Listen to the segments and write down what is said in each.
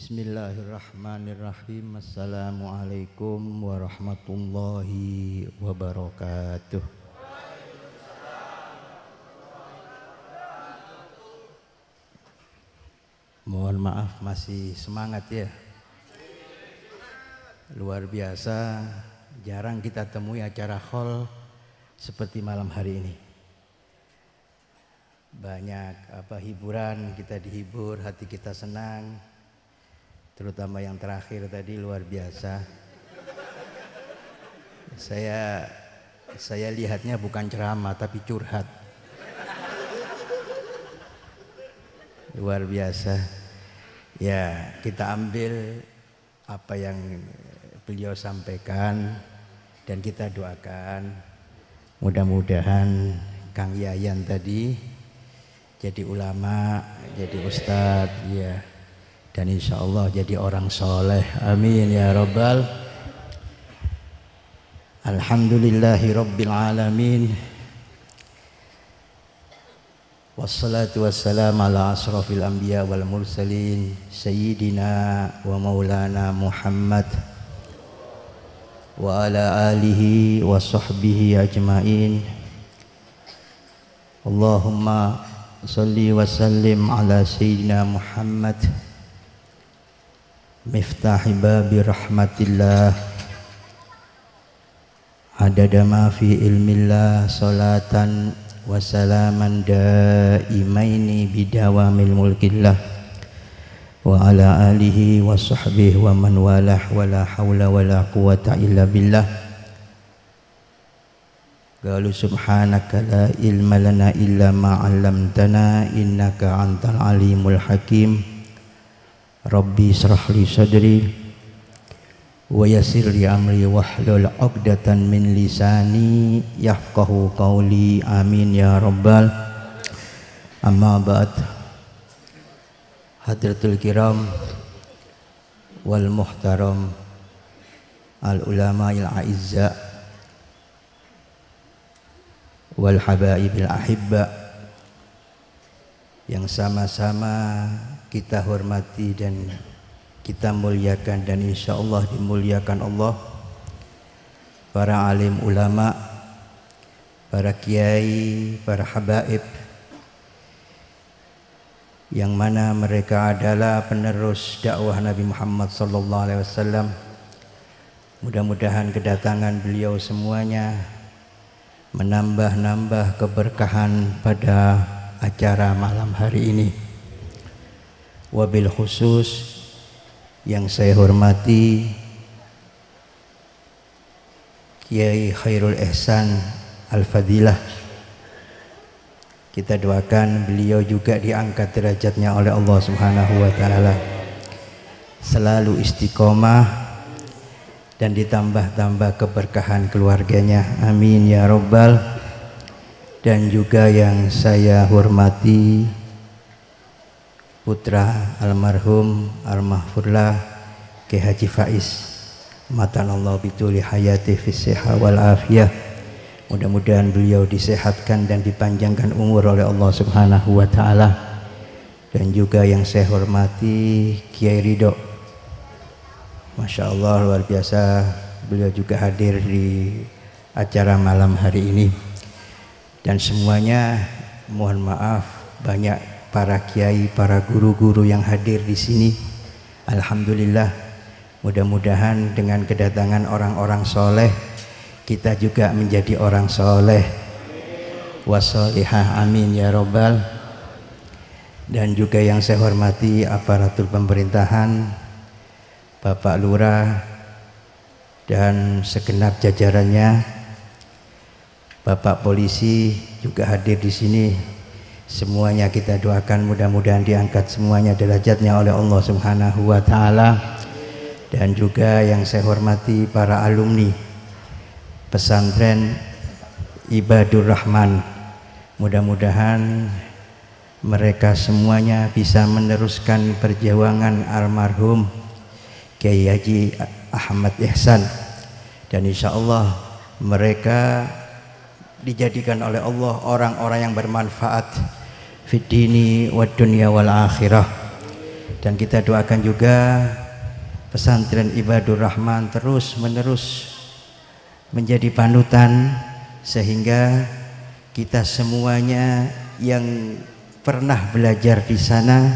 Bismillahirrahmanirrahim. Assalamualaikum warahmatullahi wabarakatuh. Mohon maaf masih semangat ya. Luar biasa, jarang kita temui acara hall seperti malam hari ini banyak apa hiburan kita dihibur hati kita senang terutama yang terakhir tadi luar biasa. Saya saya lihatnya bukan ceramah tapi curhat. Luar biasa. Ya, kita ambil apa yang beliau sampaikan dan kita doakan mudah-mudahan Kang Yayan tadi jadi ulama, jadi ustadz, ya dan insya Allah jadi orang soleh amin ya rabbal Alhamdulillahi rabbil alamin Wassalatu wassalamu ala asrafil anbiya wal mursalin Sayyidina wa maulana Muhammad Wa ala alihi wa sahbihi ajmain Allahumma salli wa sallim ala Sayyidina Muhammad miftah babi rahmatillah adada ma fi ilmillah salatan wa salaman daimaini bidawamil mulkillah wa ala alihi wa sahbihi wa man walah wa la hawla wa la quwata illa billah Qalu subhanaka la ilma lana illa ma 'allamtana innaka antal alimul hakim Rabbi israh sadri wa yassir li amri wahlul 'uqdatan min lisani yafqahu qawli amin ya rabbal amma ba'd hadratul kiram wal muhtaram al ulama il aizza wal habaib al ahibba yang sama-sama kita hormati dan kita muliakan dan insya Allah dimuliakan Allah para alim ulama para kiai para habaib yang mana mereka adalah penerus dakwah Nabi Muhammad sallallahu alaihi wasallam mudah-mudahan kedatangan beliau semuanya menambah-nambah keberkahan pada acara malam hari ini. Wabil khusus yang saya hormati Kiai Khairul Ehsan Al-Fadilah. Kita doakan beliau juga diangkat derajatnya oleh Allah Subhanahu wa taala. Selalu istiqomah dan ditambah-tambah keberkahan keluarganya. Amin ya rabbal dan juga yang saya hormati putra almarhum almahfurlah Ki Haji Faiz matan Allah bituli hayati fisiha wal afiyah mudah-mudahan beliau disehatkan dan dipanjangkan umur oleh Allah subhanahu wa ta'ala dan juga yang saya hormati Kiai Ridho Masya Allah luar biasa beliau juga hadir di acara malam hari ini dan semuanya mohon maaf banyak para kiai, para guru-guru yang hadir di sini. Alhamdulillah mudah-mudahan dengan kedatangan orang-orang soleh kita juga menjadi orang soleh wasolihah amin ya robbal dan juga yang saya hormati aparatur pemerintahan Bapak Lurah dan segenap jajarannya Bapak polisi juga hadir di sini. Semuanya kita doakan mudah-mudahan diangkat semuanya derajatnya oleh Allah Subhanahu wa taala. Dan juga yang saya hormati para alumni pesantren Ibadur Rahman. Mudah-mudahan mereka semuanya bisa meneruskan perjuangan almarhum Kiai Haji Ahmad Ihsan dan insya Allah mereka dijadikan oleh Allah orang-orang yang bermanfaat fid dini wad wal akhirah dan kita doakan juga pesantren Ibadur Rahman terus menerus menjadi panutan sehingga kita semuanya yang pernah belajar di sana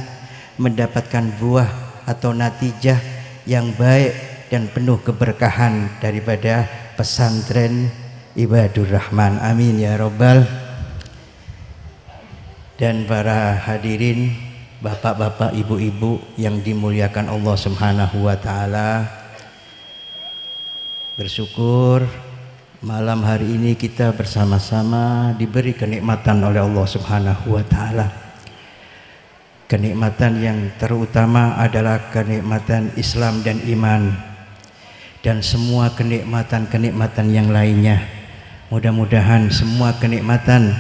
mendapatkan buah atau natijah yang baik dan penuh keberkahan daripada pesantren ibadur rahman amin ya robbal dan para hadirin bapak-bapak ibu-ibu yang dimuliakan Allah Subhanahu wa taala bersyukur malam hari ini kita bersama-sama diberi kenikmatan oleh Allah Subhanahu wa taala kenikmatan yang terutama adalah kenikmatan Islam dan iman dan semua kenikmatan-kenikmatan yang lainnya Mudah-mudahan semua kenikmatan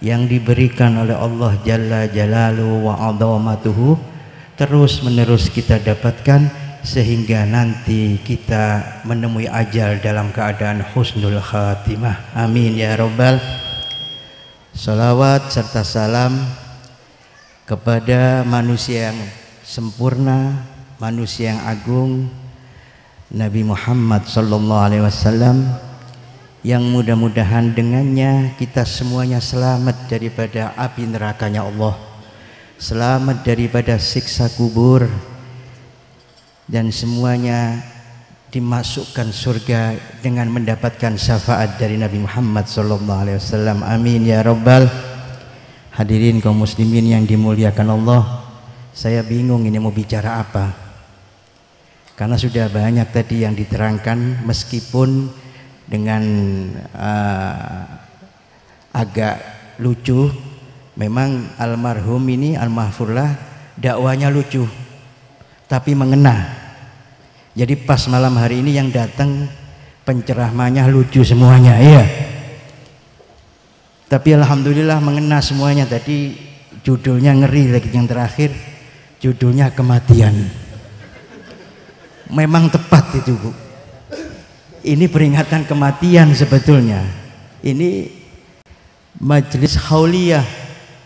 yang diberikan oleh Allah Jalla Jalalu wa Matuhu terus menerus kita dapatkan sehingga nanti kita menemui ajal dalam keadaan husnul khatimah. Amin ya rabbal Salawat serta salam kepada manusia yang sempurna, manusia yang agung Nabi Muhammad sallallahu alaihi wasallam yang mudah-mudahan dengannya kita semuanya selamat daripada api nerakanya Allah selamat daripada siksa kubur dan semuanya dimasukkan surga dengan mendapatkan syafaat dari Nabi Muhammad sallallahu alaihi wasallam amin ya rabbal hadirin kaum muslimin yang dimuliakan Allah saya bingung ini mau bicara apa karena sudah banyak tadi yang diterangkan meskipun dengan uh, agak lucu memang almarhum ini almahfurlah dakwanya lucu tapi mengena jadi pas malam hari ini yang datang pencerahmanya lucu semuanya iya tapi alhamdulillah mengena semuanya tadi judulnya ngeri lagi yang terakhir judulnya kematian memang tepat itu bu ini peringatan kematian sebetulnya ini majelis hauliyah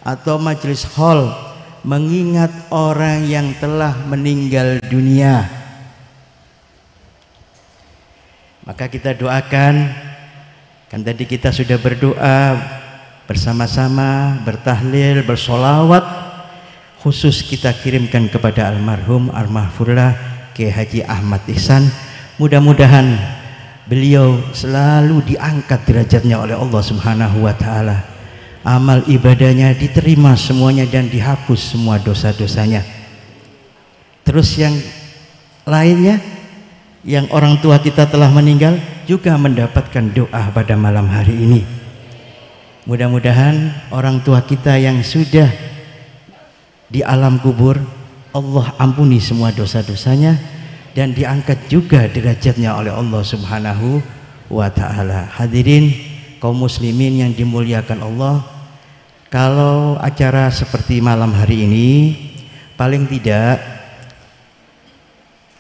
atau majelis hall mengingat orang yang telah meninggal dunia maka kita doakan kan tadi kita sudah berdoa bersama-sama bertahlil bersolawat khusus kita kirimkan kepada almarhum armahfurlah Kiai Haji Ahmad Ihsan mudah-mudahan beliau selalu diangkat derajatnya oleh Allah Subhanahu wa taala. Amal ibadahnya diterima semuanya dan dihapus semua dosa-dosanya. Terus yang lainnya yang orang tua kita telah meninggal juga mendapatkan doa pada malam hari ini. Mudah-mudahan orang tua kita yang sudah di alam kubur Allah ampuni semua dosa-dosanya dan diangkat juga derajatnya oleh Allah Subhanahu wa taala. Hadirin kaum muslimin yang dimuliakan Allah, kalau acara seperti malam hari ini paling tidak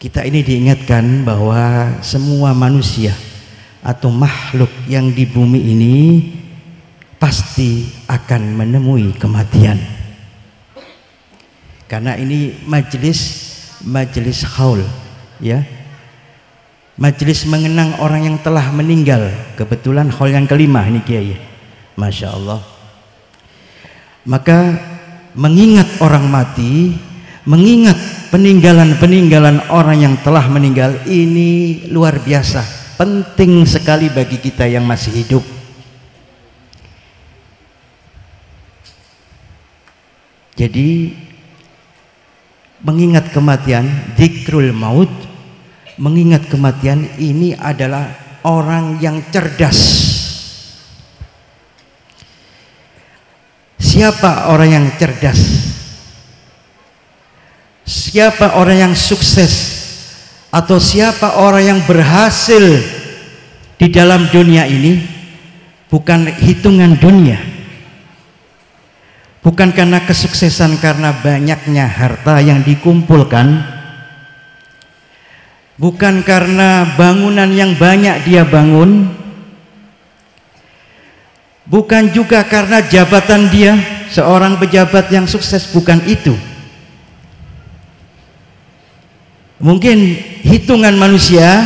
kita ini diingatkan bahwa semua manusia atau makhluk yang di bumi ini pasti akan menemui kematian. Karena ini majelis majelis haul, ya majelis mengenang orang yang telah meninggal kebetulan hall yang kelima ini kiai masya Allah maka mengingat orang mati mengingat peninggalan-peninggalan orang yang telah meninggal ini luar biasa penting sekali bagi kita yang masih hidup jadi mengingat kematian zikrul maut mengingat kematian ini adalah orang yang cerdas siapa orang yang cerdas siapa orang yang sukses atau siapa orang yang berhasil di dalam dunia ini bukan hitungan dunia bukan karena kesuksesan karena banyaknya harta yang dikumpulkan bukan karena bangunan yang banyak dia bangun bukan juga karena jabatan dia seorang pejabat yang sukses bukan itu mungkin hitungan manusia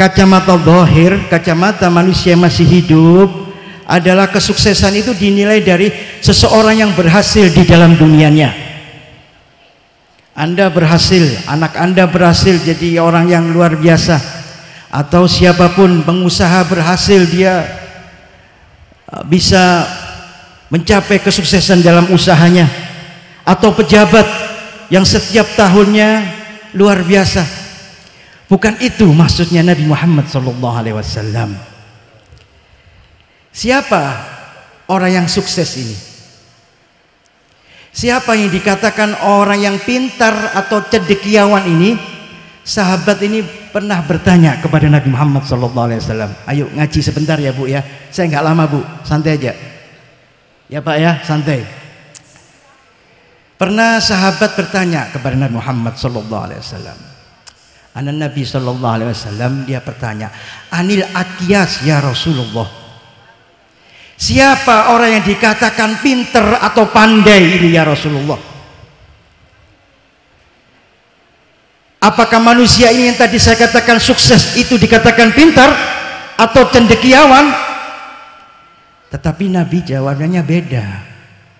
kacamata bohir, kacamata manusia yang masih hidup adalah kesuksesan itu dinilai dari seseorang yang berhasil di dalam dunianya anda berhasil, anak Anda berhasil jadi orang yang luar biasa atau siapapun pengusaha berhasil dia e, bisa mencapai kesuksesan dalam usahanya atau pejabat yang setiap tahunnya luar biasa bukan itu maksudnya Nabi Muhammad sallallahu alaihi wasallam siapa orang yang sukses ini Siapa yang dikatakan orang yang pintar atau cedekiawan ini? Sahabat ini pernah bertanya kepada Nabi Muhammad Sallallahu Alaihi Wasallam. Ayo ngaji sebentar ya bu ya. Saya nggak lama bu, santai aja. Ya pak ya, santai. Pernah sahabat bertanya kepada Nabi Muhammad Sallallahu Alaihi Wasallam. Anak Nabi Sallallahu Alaihi Wasallam dia bertanya, Anil Akias ya Rasulullah. Siapa orang yang dikatakan pinter atau pandai ini ya Rasulullah? Apakah manusia ini yang tadi saya katakan sukses itu dikatakan pintar atau cendekiawan? Tetapi Nabi jawabannya beda.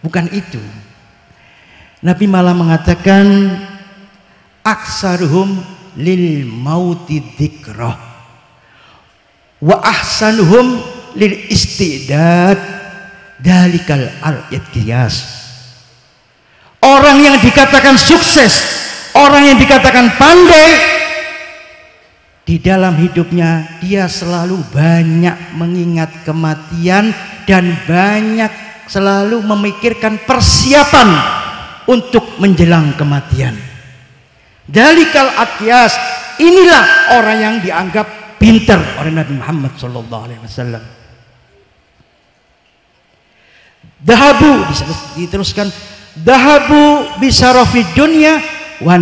Bukan itu. Nabi malah mengatakan aksaruhum lil mauti wa ahsanuhum lil istidad dalikal al kias orang yang dikatakan sukses orang yang dikatakan pandai di dalam hidupnya dia selalu banyak mengingat kematian dan banyak selalu memikirkan persiapan untuk menjelang kematian dalikal akyas inilah orang yang dianggap pinter oleh Nabi Muhammad Sallallahu Alaihi Wasallam Dahabu diteruskan dahabu bisarofi dunya wa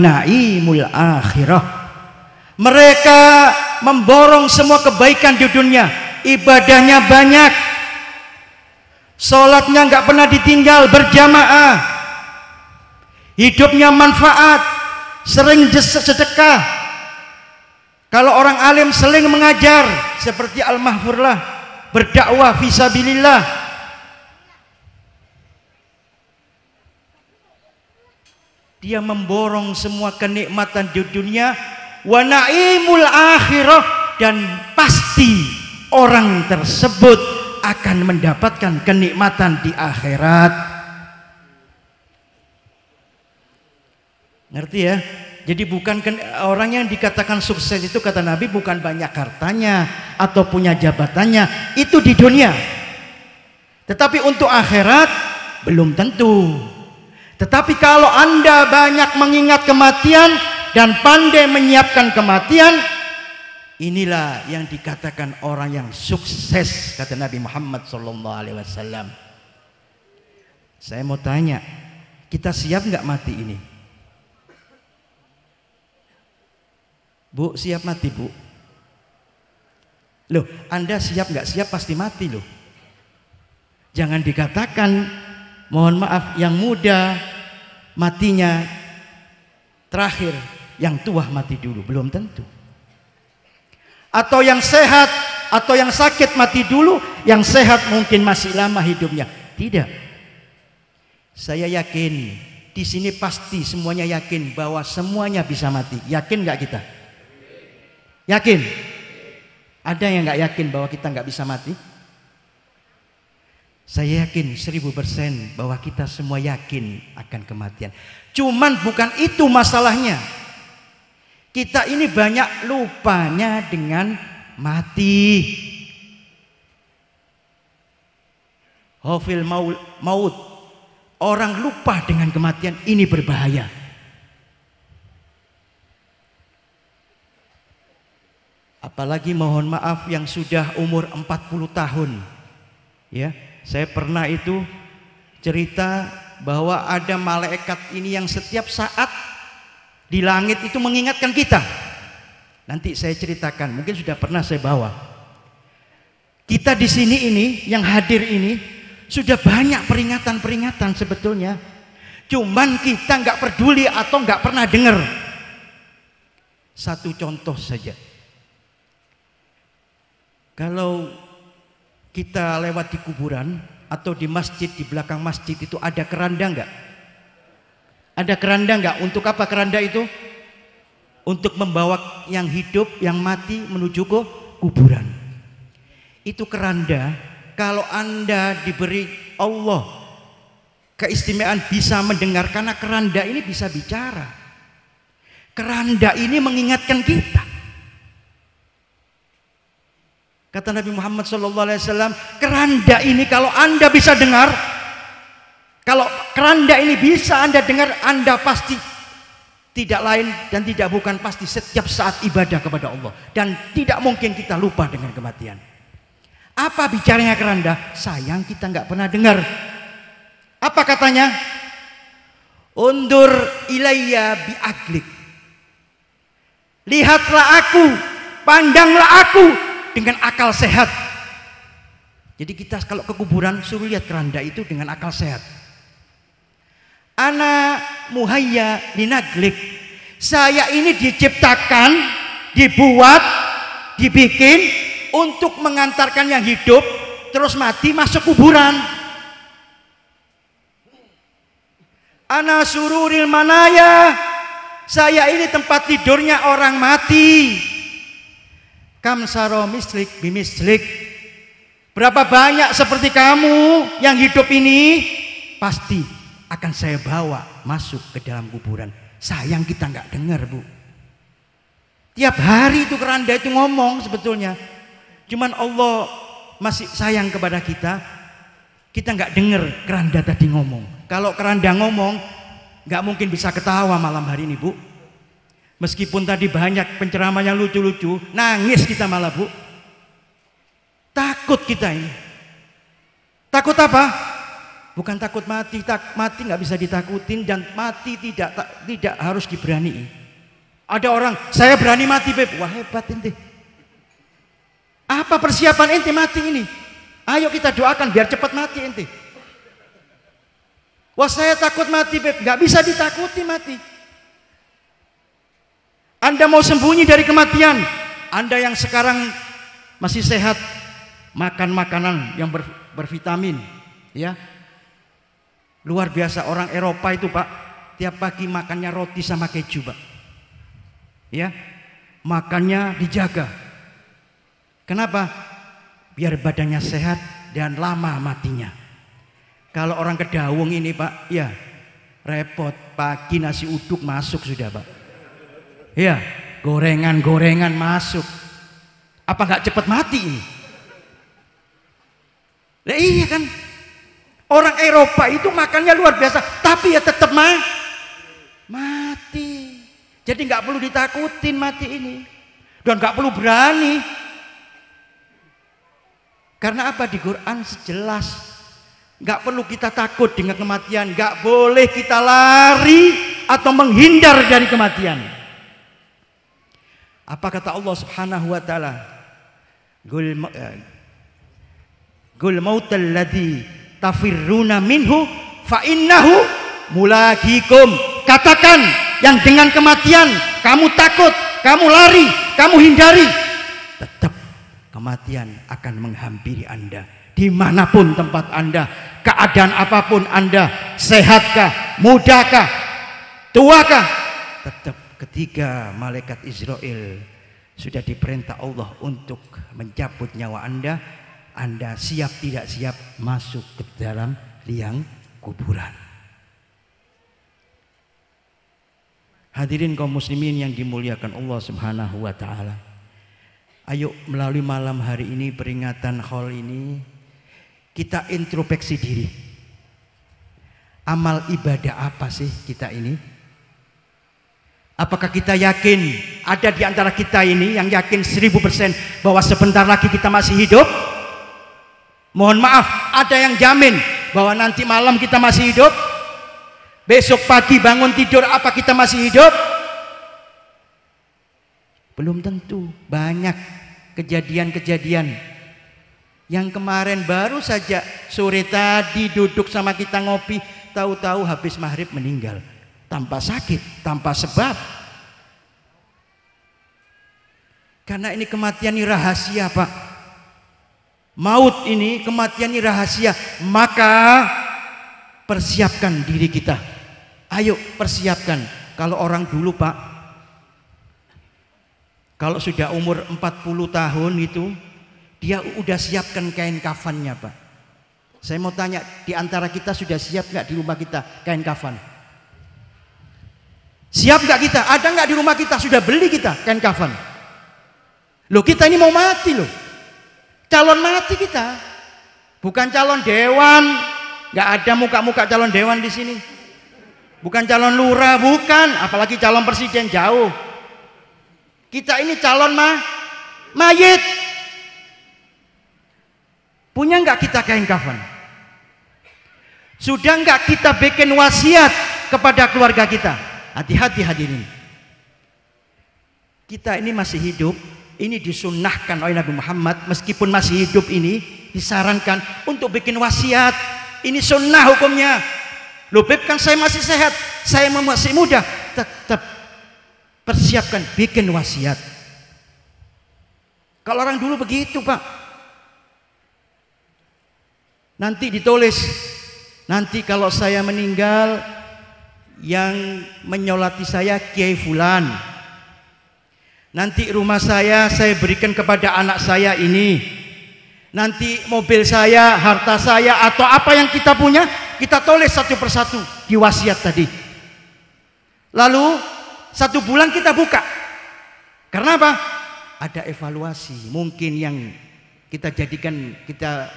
akhirah. Mereka memborong semua kebaikan di dunia, ibadahnya banyak, sholatnya nggak pernah ditinggal berjamaah, hidupnya manfaat, sering sedekah. Kalau orang alim seling mengajar seperti Al-Mahfurlah, berdakwah visabilillah. dia memborong semua kenikmatan di dunia wa naimul akhirah dan pasti orang tersebut akan mendapatkan kenikmatan di akhirat ngerti ya jadi bukan orang yang dikatakan sukses itu kata Nabi bukan banyak hartanya atau punya jabatannya itu di dunia tetapi untuk akhirat belum tentu tetapi kalau Anda banyak mengingat kematian dan pandai menyiapkan kematian, inilah yang dikatakan orang yang sukses kata Nabi Muhammad SAW. Saya mau tanya, kita siap nggak mati ini? Bu, siap mati, Bu? Loh, Anda siap nggak siap pasti mati loh. Jangan dikatakan Mohon maaf yang muda matinya terakhir, yang tua mati dulu, belum tentu. Atau yang sehat atau yang sakit mati dulu, yang sehat mungkin masih lama hidupnya. Tidak. Saya yakin di sini pasti semuanya yakin bahwa semuanya bisa mati. Yakin nggak kita? Yakin? Ada yang nggak yakin bahwa kita nggak bisa mati? Saya yakin seribu persen bahwa kita semua yakin akan kematian. Cuman bukan itu masalahnya. Kita ini banyak lupanya dengan mati. Hofil maut. Orang lupa dengan kematian ini berbahaya. Apalagi mohon maaf yang sudah umur 40 tahun. Ya, saya pernah itu cerita bahwa ada malaikat ini yang setiap saat di langit itu mengingatkan kita. Nanti saya ceritakan, mungkin sudah pernah saya bawa. Kita di sini ini, yang hadir ini, sudah banyak peringatan-peringatan sebetulnya. Cuman kita nggak peduli atau nggak pernah dengar. Satu contoh saja. Kalau kita lewat di kuburan atau di masjid di belakang masjid itu ada keranda nggak? Ada keranda nggak? Untuk apa keranda itu? Untuk membawa yang hidup, yang mati menuju ke kuburan. Itu keranda. Kalau anda diberi Allah keistimewaan bisa mendengar karena keranda ini bisa bicara. Keranda ini mengingatkan kita. Kata Nabi Muhammad SAW, keranda ini kalau Anda bisa dengar, kalau keranda ini bisa Anda dengar, Anda pasti tidak lain dan tidak bukan pasti setiap saat ibadah kepada Allah. Dan tidak mungkin kita lupa dengan kematian. Apa bicaranya keranda? Sayang kita nggak pernah dengar. Apa katanya? Undur ilayya bi'aglik. Lihatlah aku, pandanglah aku, dengan akal sehat. Jadi kita kalau ke kuburan suruh lihat keranda itu dengan akal sehat. Ana muhayya linaglik. Saya ini diciptakan, dibuat, dibikin untuk mengantarkan yang hidup terus mati masuk kuburan. Ana sururil manaya. Saya ini tempat tidurnya orang mati. Kamsaro mislik bimislik. Berapa banyak seperti kamu yang hidup ini pasti akan saya bawa masuk ke dalam kuburan. Sayang kita nggak dengar bu. Tiap hari itu keranda itu ngomong sebetulnya. Cuman Allah masih sayang kepada kita. Kita nggak dengar keranda tadi ngomong. Kalau keranda ngomong, nggak mungkin bisa ketawa malam hari ini bu Meskipun tadi banyak penceramah yang lucu-lucu, nangis kita malah bu. Takut kita ini. Takut apa? Bukan takut mati, tak, mati nggak bisa ditakutin dan mati tidak tak, tidak harus diberani. Ada orang, saya berani mati beb, wah hebat ente. Apa persiapan ente mati ini? Ayo kita doakan biar cepat mati ente. Wah saya takut mati beb, nggak bisa ditakuti mati. Anda mau sembunyi dari kematian. Anda yang sekarang masih sehat, makan makanan yang ber, bervitamin, ya. Luar biasa orang Eropa itu, Pak. Tiap pagi makannya roti sama keju, Pak. Ya. Makannya dijaga. Kenapa? Biar badannya sehat dan lama matinya. Kalau orang kedawung ini, Pak, ya repot. Pagi nasi uduk masuk sudah, Pak. Ya, gorengan-gorengan masuk. Apa nggak cepat mati ini? Ya, iya kan? Orang Eropa itu makannya luar biasa, tapi ya tetap ma mati. Jadi nggak perlu ditakutin mati ini, dan nggak perlu berani. Karena apa di Quran sejelas nggak perlu kita takut dengan kematian, nggak boleh kita lari atau menghindar dari kematian. Apa kata Allah Subhanahu wa taala? Gul eh, Gul mautal ladzi tafirruna minhu fa innahu mulakikum. Katakan yang dengan kematian kamu takut, kamu lari, kamu hindari, tetap kematian akan menghampiri Anda dimanapun tempat Anda, keadaan apapun Anda, sehatkah, mudakah, tuakah, tetap ketiga malaikat Israel sudah diperintah Allah untuk mencabut nyawa Anda, Anda siap tidak siap masuk ke dalam liang kuburan. Hadirin kaum muslimin yang dimuliakan Allah Subhanahu wa taala. Ayo melalui malam hari ini peringatan hall ini kita introspeksi diri. Amal ibadah apa sih kita ini? Apakah kita yakin ada di antara kita ini yang yakin seribu persen bahwa sebentar lagi kita masih hidup? Mohon maaf, ada yang jamin bahwa nanti malam kita masih hidup? Besok pagi bangun tidur apa kita masih hidup? Belum tentu. Banyak kejadian-kejadian yang kemarin baru saja sore tadi duduk sama kita ngopi, tahu-tahu habis maghrib meninggal tanpa sakit, tanpa sebab. Karena ini kematian ini rahasia, Pak. Maut ini kematian ini rahasia, maka persiapkan diri kita. Ayo persiapkan. Kalau orang dulu, Pak, kalau sudah umur 40 tahun itu, dia udah siapkan kain kafannya, Pak. Saya mau tanya, di antara kita sudah siap nggak di rumah kita kain kafan? Siap nggak kita? Ada nggak di rumah kita? Sudah beli kita kain kafan. Loh kita ini mau mati loh. Calon mati kita. Bukan calon dewan. Nggak ada muka-muka calon dewan di sini. Bukan calon lurah, bukan. Apalagi calon presiden jauh. Kita ini calon mah mayit. Punya nggak kita kain kafan? Sudah nggak kita bikin wasiat kepada keluarga kita? Hati-hati hadirin. Kita ini masih hidup, ini disunnahkan oleh Nabi Muhammad meskipun masih hidup ini disarankan untuk bikin wasiat. Ini sunnah hukumnya. Loh kan saya masih sehat, saya masih muda, tetap persiapkan bikin wasiat. Kalau orang dulu begitu, Pak. Nanti ditulis, nanti kalau saya meninggal yang menyolati saya Kiai Fulan. Nanti rumah saya saya berikan kepada anak saya ini. Nanti mobil saya, harta saya atau apa yang kita punya kita tulis satu persatu di wasiat tadi. Lalu satu bulan kita buka. Karena apa? Ada evaluasi. Mungkin yang kita jadikan kita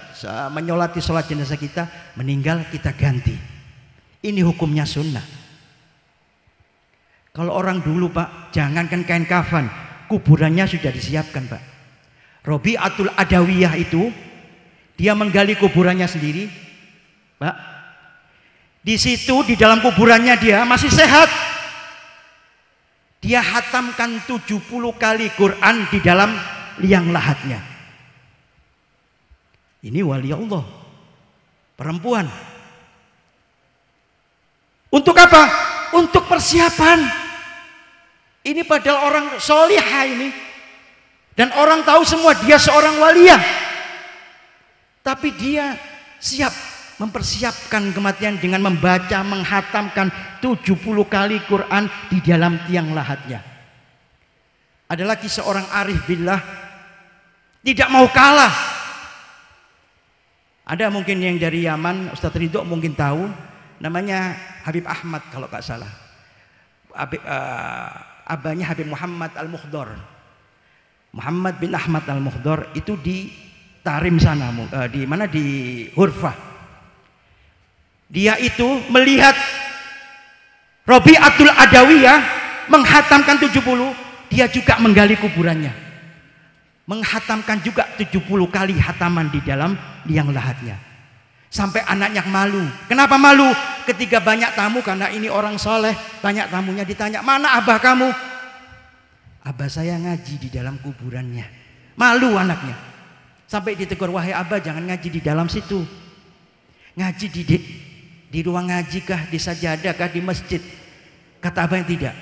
menyolati sholat jenazah kita meninggal kita ganti. Ini hukumnya sunnah. Kalau orang dulu Pak, jangankan kain kafan, kuburannya sudah disiapkan Pak. Robi Atul Adawiyah itu, dia menggali kuburannya sendiri, Pak. Di situ di dalam kuburannya dia masih sehat. Dia hatamkan 70 kali Quran di dalam liang lahatnya. Ini wali Allah. Perempuan. Untuk apa? Untuk persiapan. Ini padahal orang solihah ini. Dan orang tahu semua dia seorang walia. Tapi dia siap mempersiapkan kematian dengan membaca, menghatamkan 70 kali Quran di dalam tiang lahatnya. Ada lagi seorang arif billah tidak mau kalah. Ada mungkin yang dari Yaman, Ustaz Ridho mungkin tahu, namanya Habib Ahmad kalau tak salah. Habib, uh, abahnya Habib Muhammad Al-Mukhdor. Muhammad bin Ahmad Al-Mukhdor itu di Tarim sana, eh, di mana di Hurfa. Dia itu melihat Robi Abdul Adawiyah menghatamkan 70, dia juga menggali kuburannya. Menghatamkan juga 70 kali hataman di dalam liang lahatnya. Sampai anaknya malu. Kenapa malu? Ketika banyak tamu karena ini orang soleh. Banyak tamunya ditanya, mana abah kamu? Abah saya ngaji di dalam kuburannya. Malu anaknya. Sampai ditegur, wahai abah jangan ngaji di dalam situ. Ngaji di, di, di ruang ngaji kah, di sajadah kah, di masjid. Kata abah yang tidak.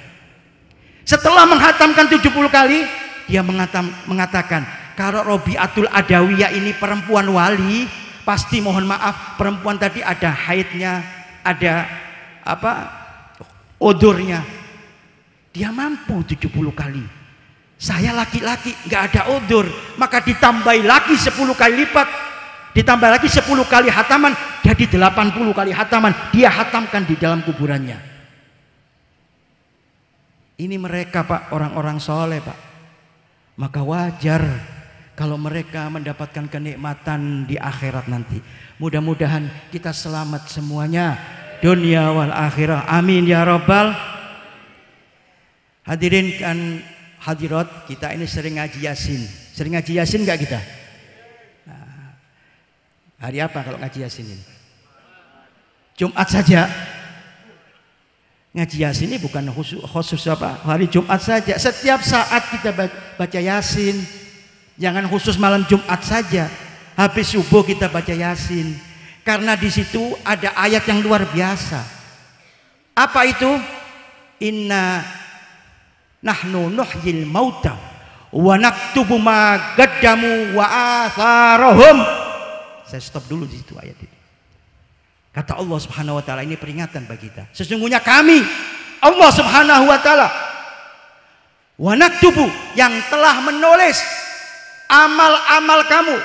Setelah menghatamkan 70 kali, dia mengatam, mengatakan, kalau Robiatul Adawiyah ini perempuan wali, pasti mohon maaf perempuan tadi ada haidnya, ada apa? odornya. Dia mampu 70 kali. Saya laki-laki nggak ada odor, maka ditambahi lagi 10 kali lipat. Ditambah lagi 10 kali hataman, jadi 80 kali hataman. Dia hatamkan di dalam kuburannya. Ini mereka pak, orang-orang soleh pak. Maka wajar kalau mereka mendapatkan kenikmatan di akhirat nanti. Mudah-mudahan kita selamat semuanya. Dunia wal akhirah. Amin ya rabbal Hadirin kan hadirat, kita ini sering ngaji Yasin. Sering ngaji Yasin enggak kita? Nah, hari apa kalau ngaji Yasin ini? Jumat saja. Ngaji Yasin ini bukan khusus, khusus apa? Hari Jumat saja. Setiap saat kita baca Yasin. Jangan khusus malam Jumat saja. Habis subuh kita baca Yasin. Karena di situ ada ayat yang luar biasa. Apa itu? Inna nahnu nuhyil mauta wa naktubu ma gaddamu wa atharohum. Saya stop dulu di situ ayat itu. Kata Allah Subhanahu wa taala ini peringatan bagi kita. Sesungguhnya kami Allah Subhanahu wa taala wa naktubu yang telah menulis amal-amal kamu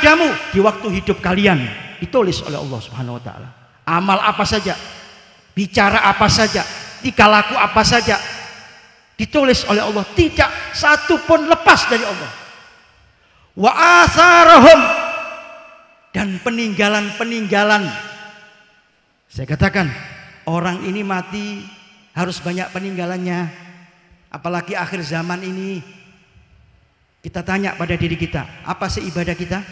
kamu di waktu hidup kalian ditulis oleh Allah Subhanahu wa taala. Amal apa saja, bicara apa saja, tingkah laku apa saja ditulis oleh Allah, tidak satu pun lepas dari Allah. Wa atharahum dan peninggalan-peninggalan. Saya katakan, orang ini mati harus banyak peninggalannya. Apalagi akhir zaman ini kita tanya pada diri kita, apa sih ibadah kita?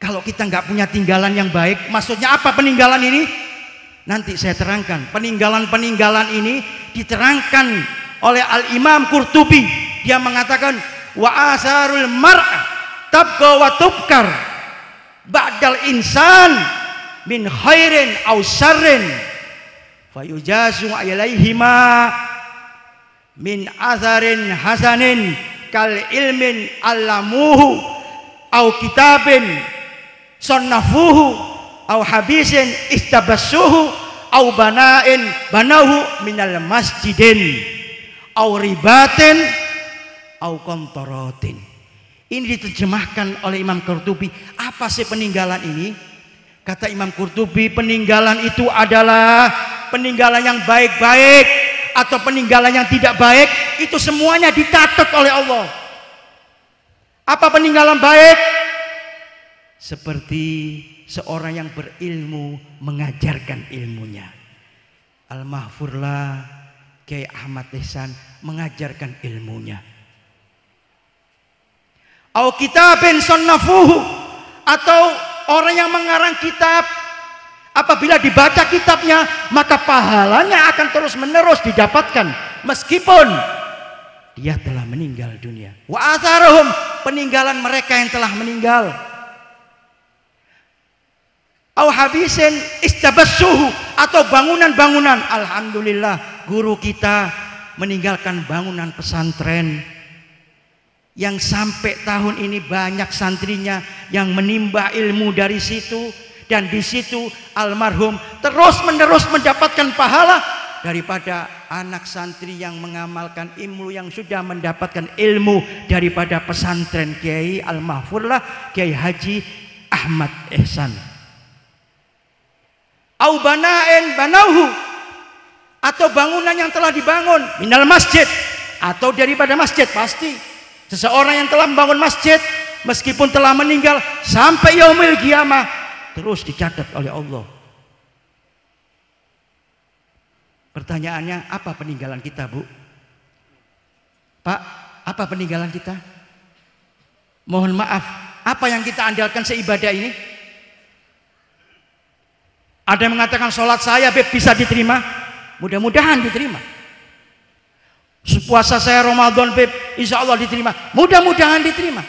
Kalau kita nggak punya tinggalan yang baik, maksudnya apa peninggalan ini? Nanti saya terangkan, peninggalan-peninggalan ini diterangkan oleh Al-Imam Qurtubi. Dia mengatakan, wa asarul mar'ah tabqa wa tubkar ba'dal insan min khairin aw syarrin fayujazu alaihima min azarin hasanin kal ilmin alamuhu au kitabin sonnafuhu au habisin istabassuhu au banain banahu minal masjidin au ribatin au kontorotin ini diterjemahkan oleh Imam Qurtubi apa sih peninggalan ini kata Imam Qurtubi peninggalan itu adalah peninggalan yang baik-baik atau peninggalan yang tidak baik itu semuanya dicatat oleh Allah. Apa peninggalan baik? Seperti seorang yang berilmu mengajarkan ilmunya. Al-Mahfurlah Kiai Ahmad Ihsan mengajarkan ilmunya. Au kitabin sonnafuhu atau orang yang mengarang kitab Apabila dibaca kitabnya, maka pahalanya akan terus-menerus didapatkan meskipun dia telah meninggal dunia. Wa atharuhum, peninggalan mereka yang telah meninggal. Au habisin istabassuhu atau bangunan-bangunan. Alhamdulillah, guru kita meninggalkan bangunan pesantren yang sampai tahun ini banyak santrinya yang menimba ilmu dari situ dan di situ almarhum terus-menerus mendapatkan pahala daripada anak santri yang mengamalkan ilmu yang sudah mendapatkan ilmu daripada pesantren Kiai Al-Mahfurlah Kiai Haji Ahmad Ehsan. Au bana'in banauhu atau bangunan yang telah dibangun minal masjid atau daripada masjid pasti seseorang yang telah membangun masjid meskipun telah meninggal sampai yaumil kiamah terus dicatat oleh Allah. Pertanyaannya, apa peninggalan kita, Bu? Pak, apa peninggalan kita? Mohon maaf, apa yang kita andalkan seibadah ini? Ada yang mengatakan sholat saya Beb, bisa diterima. Mudah-mudahan diterima. Puasa saya Ramadan Beb, insya Allah diterima. Mudah-mudahan diterima.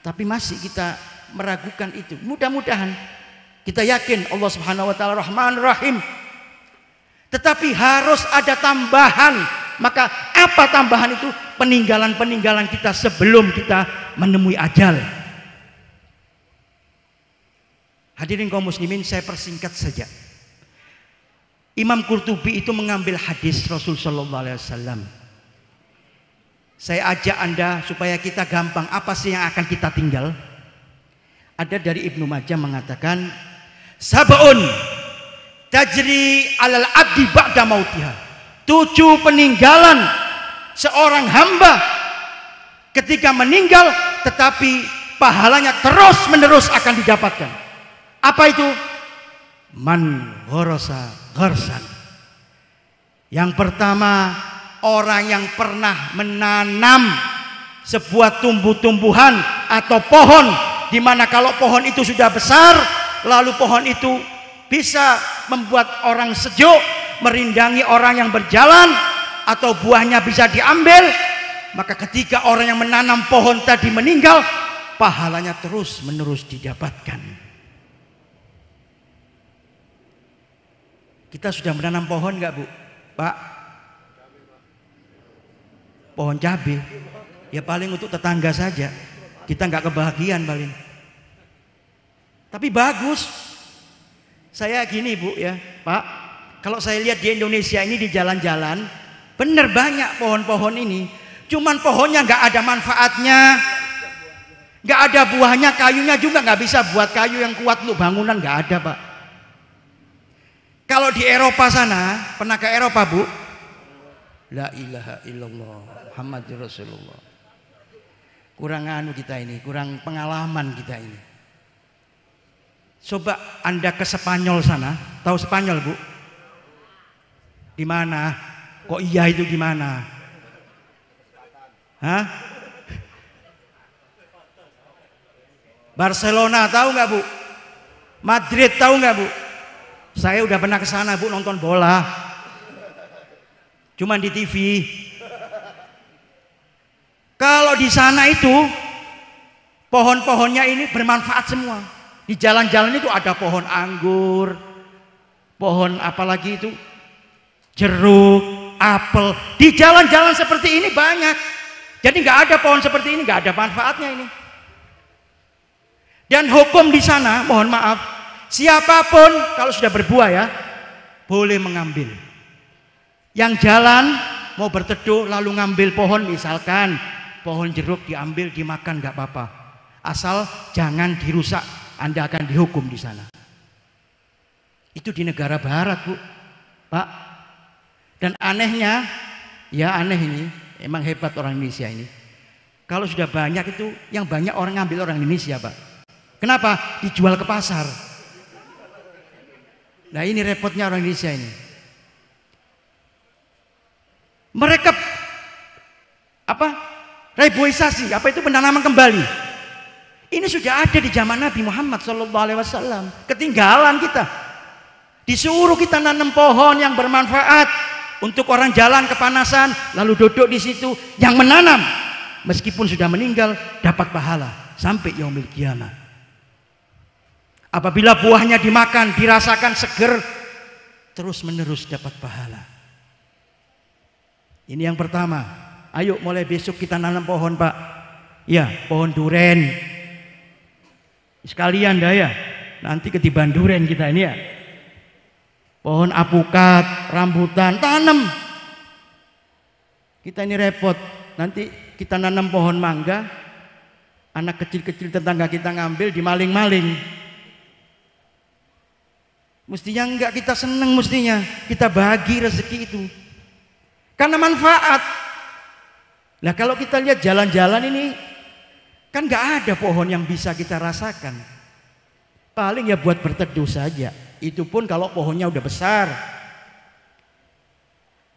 Tapi masih kita meragukan itu. Mudah-mudahan kita yakin Allah Subhanahu wa taala Rahman Rahim. Tetapi harus ada tambahan. Maka apa tambahan itu? Peninggalan-peninggalan kita sebelum kita menemui ajal. Hadirin kaum muslimin, saya persingkat saja. Imam Qurtubi itu mengambil hadis Rasul Sallallahu Alaihi Wasallam. Saya ajak anda supaya kita gampang. Apa sih yang akan kita tinggal? Ada dari Ibnu Majah mengatakan Sab'un tajri alal abdi ba'da mautiha. Tujuh peninggalan seorang hamba ketika meninggal tetapi pahalanya terus menerus akan didapatkan. Apa itu? Man ghorosa gharsan. Yang pertama, orang yang pernah menanam sebuah tumbuh-tumbuhan atau pohon di mana kalau pohon itu sudah besar lalu pohon itu bisa membuat orang sejuk merindangi orang yang berjalan atau buahnya bisa diambil maka ketika orang yang menanam pohon tadi meninggal pahalanya terus menerus didapatkan kita sudah menanam pohon nggak bu pak pohon cabai ya paling untuk tetangga saja kita nggak kebahagiaan paling tapi bagus. Saya gini Bu ya, Pak. Kalau saya lihat di Indonesia ini di jalan-jalan, bener banyak pohon-pohon ini. Cuman pohonnya nggak ada manfaatnya. Nggak ada buahnya, kayunya juga nggak bisa buat kayu yang kuat untuk bangunan nggak ada Pak. Kalau di Eropa sana, pernah ke Eropa Bu? La ilaha illallah Muhammad Rasulullah. Kurang anu kita ini, kurang pengalaman kita ini. Coba Anda ke Spanyol sana, tahu Spanyol Bu? Di mana? Kok iya itu di mana? Hah? Barcelona tahu nggak Bu? Madrid tahu nggak Bu? Saya udah pernah ke sana Bu nonton bola. Cuman di TV. Kalau di sana itu pohon-pohonnya ini bermanfaat semua. Di jalan-jalan itu ada pohon anggur, pohon apalagi itu jeruk, apel. Di jalan-jalan seperti ini banyak. Jadi nggak ada pohon seperti ini, nggak ada manfaatnya ini. Dan hukum di sana, mohon maaf, siapapun kalau sudah berbuah ya, boleh mengambil. Yang jalan mau berteduh lalu ngambil pohon misalkan, pohon jeruk diambil dimakan nggak apa-apa. Asal jangan dirusak anda akan dihukum di sana. Itu di negara barat, Bu. Pak. Dan anehnya, ya aneh ini, emang hebat orang Indonesia ini. Kalau sudah banyak itu, yang banyak orang ngambil orang Indonesia, Pak. Kenapa? Dijual ke pasar. Nah ini repotnya orang Indonesia ini. Mereka apa? Reboisasi, apa itu penanaman kembali? Ini sudah ada di zaman Nabi Muhammad Sallallahu Alaihi Wasallam. Ketinggalan kita. Disuruh kita nanam pohon yang bermanfaat untuk orang jalan kepanasan, lalu duduk di situ. Yang menanam, meskipun sudah meninggal, dapat pahala sampai yaumil kiamat. Apabila buahnya dimakan, dirasakan seger, terus menerus dapat pahala. Ini yang pertama. Ayo mulai besok kita nanam pohon, Pak. Ya, pohon duren, Sekalian ya, nanti ketiban duren kita ini ya. Pohon apukat, rambutan, tanam. Kita ini repot. Nanti kita nanam pohon mangga, anak kecil-kecil tetangga kita ngambil dimaling-maling. Mestinya enggak kita seneng mestinya. Kita bagi rezeki itu. Karena manfaat. Nah kalau kita lihat jalan-jalan ini Kan gak ada pohon yang bisa kita rasakan. Paling ya buat berteduh saja. Itu pun kalau pohonnya udah besar.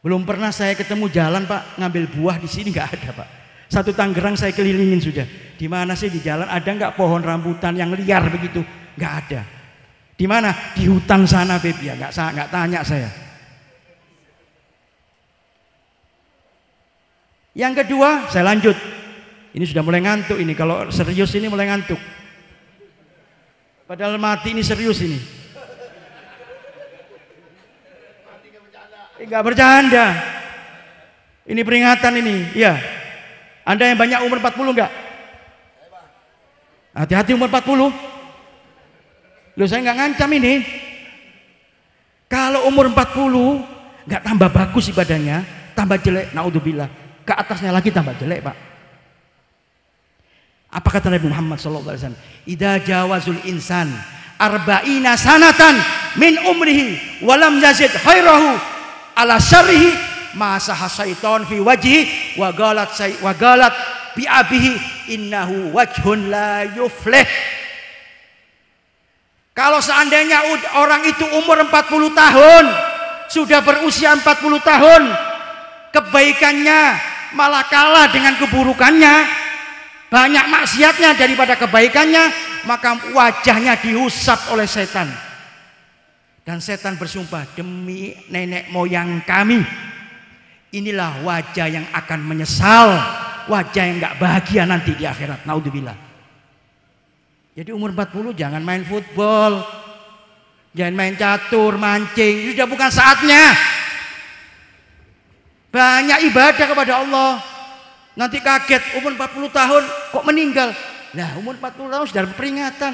Belum pernah saya ketemu jalan pak ngambil buah di sini nggak ada pak. Satu Tanggerang saya kelilingin sudah. Di mana sih di jalan ada nggak pohon rambutan yang liar begitu? Nggak ada. Di mana? Di hutan sana beb ya nggak nggak tanya saya. Yang kedua saya lanjut ini sudah mulai ngantuk ini. Kalau serius ini mulai ngantuk. Padahal mati ini serius ini. Enggak bercanda. Ini peringatan ini. Iya. Anda yang banyak umur 40 enggak? Hati-hati umur 40. Loh saya enggak ngancam ini. Kalau umur 40 enggak tambah bagus ibadahnya, tambah jelek naudzubillah. Ke atasnya lagi tambah jelek, Pak. Apa kata Nabi Muhammad SAW? Ida jawazul insan arba'ina sanatan min umrihi walam yazid khairahu ala syarihi masa hasaiton fi wajhi wa galat say, wa galat bi abihi innahu wajhun la yufleh kalau seandainya orang itu umur 40 tahun sudah berusia 40 tahun kebaikannya malah kalah dengan keburukannya banyak maksiatnya daripada kebaikannya, maka wajahnya diusap oleh setan. Dan setan bersumpah, demi nenek moyang kami, inilah wajah yang akan menyesal, wajah yang gak bahagia nanti di akhirat. Naudzubillah. Jadi umur 40 jangan main football, jangan main catur, mancing, sudah bukan saatnya. Banyak ibadah kepada Allah, Nanti kaget umur 40 tahun kok meninggal. Nah umur 40 tahun sudah peringatan.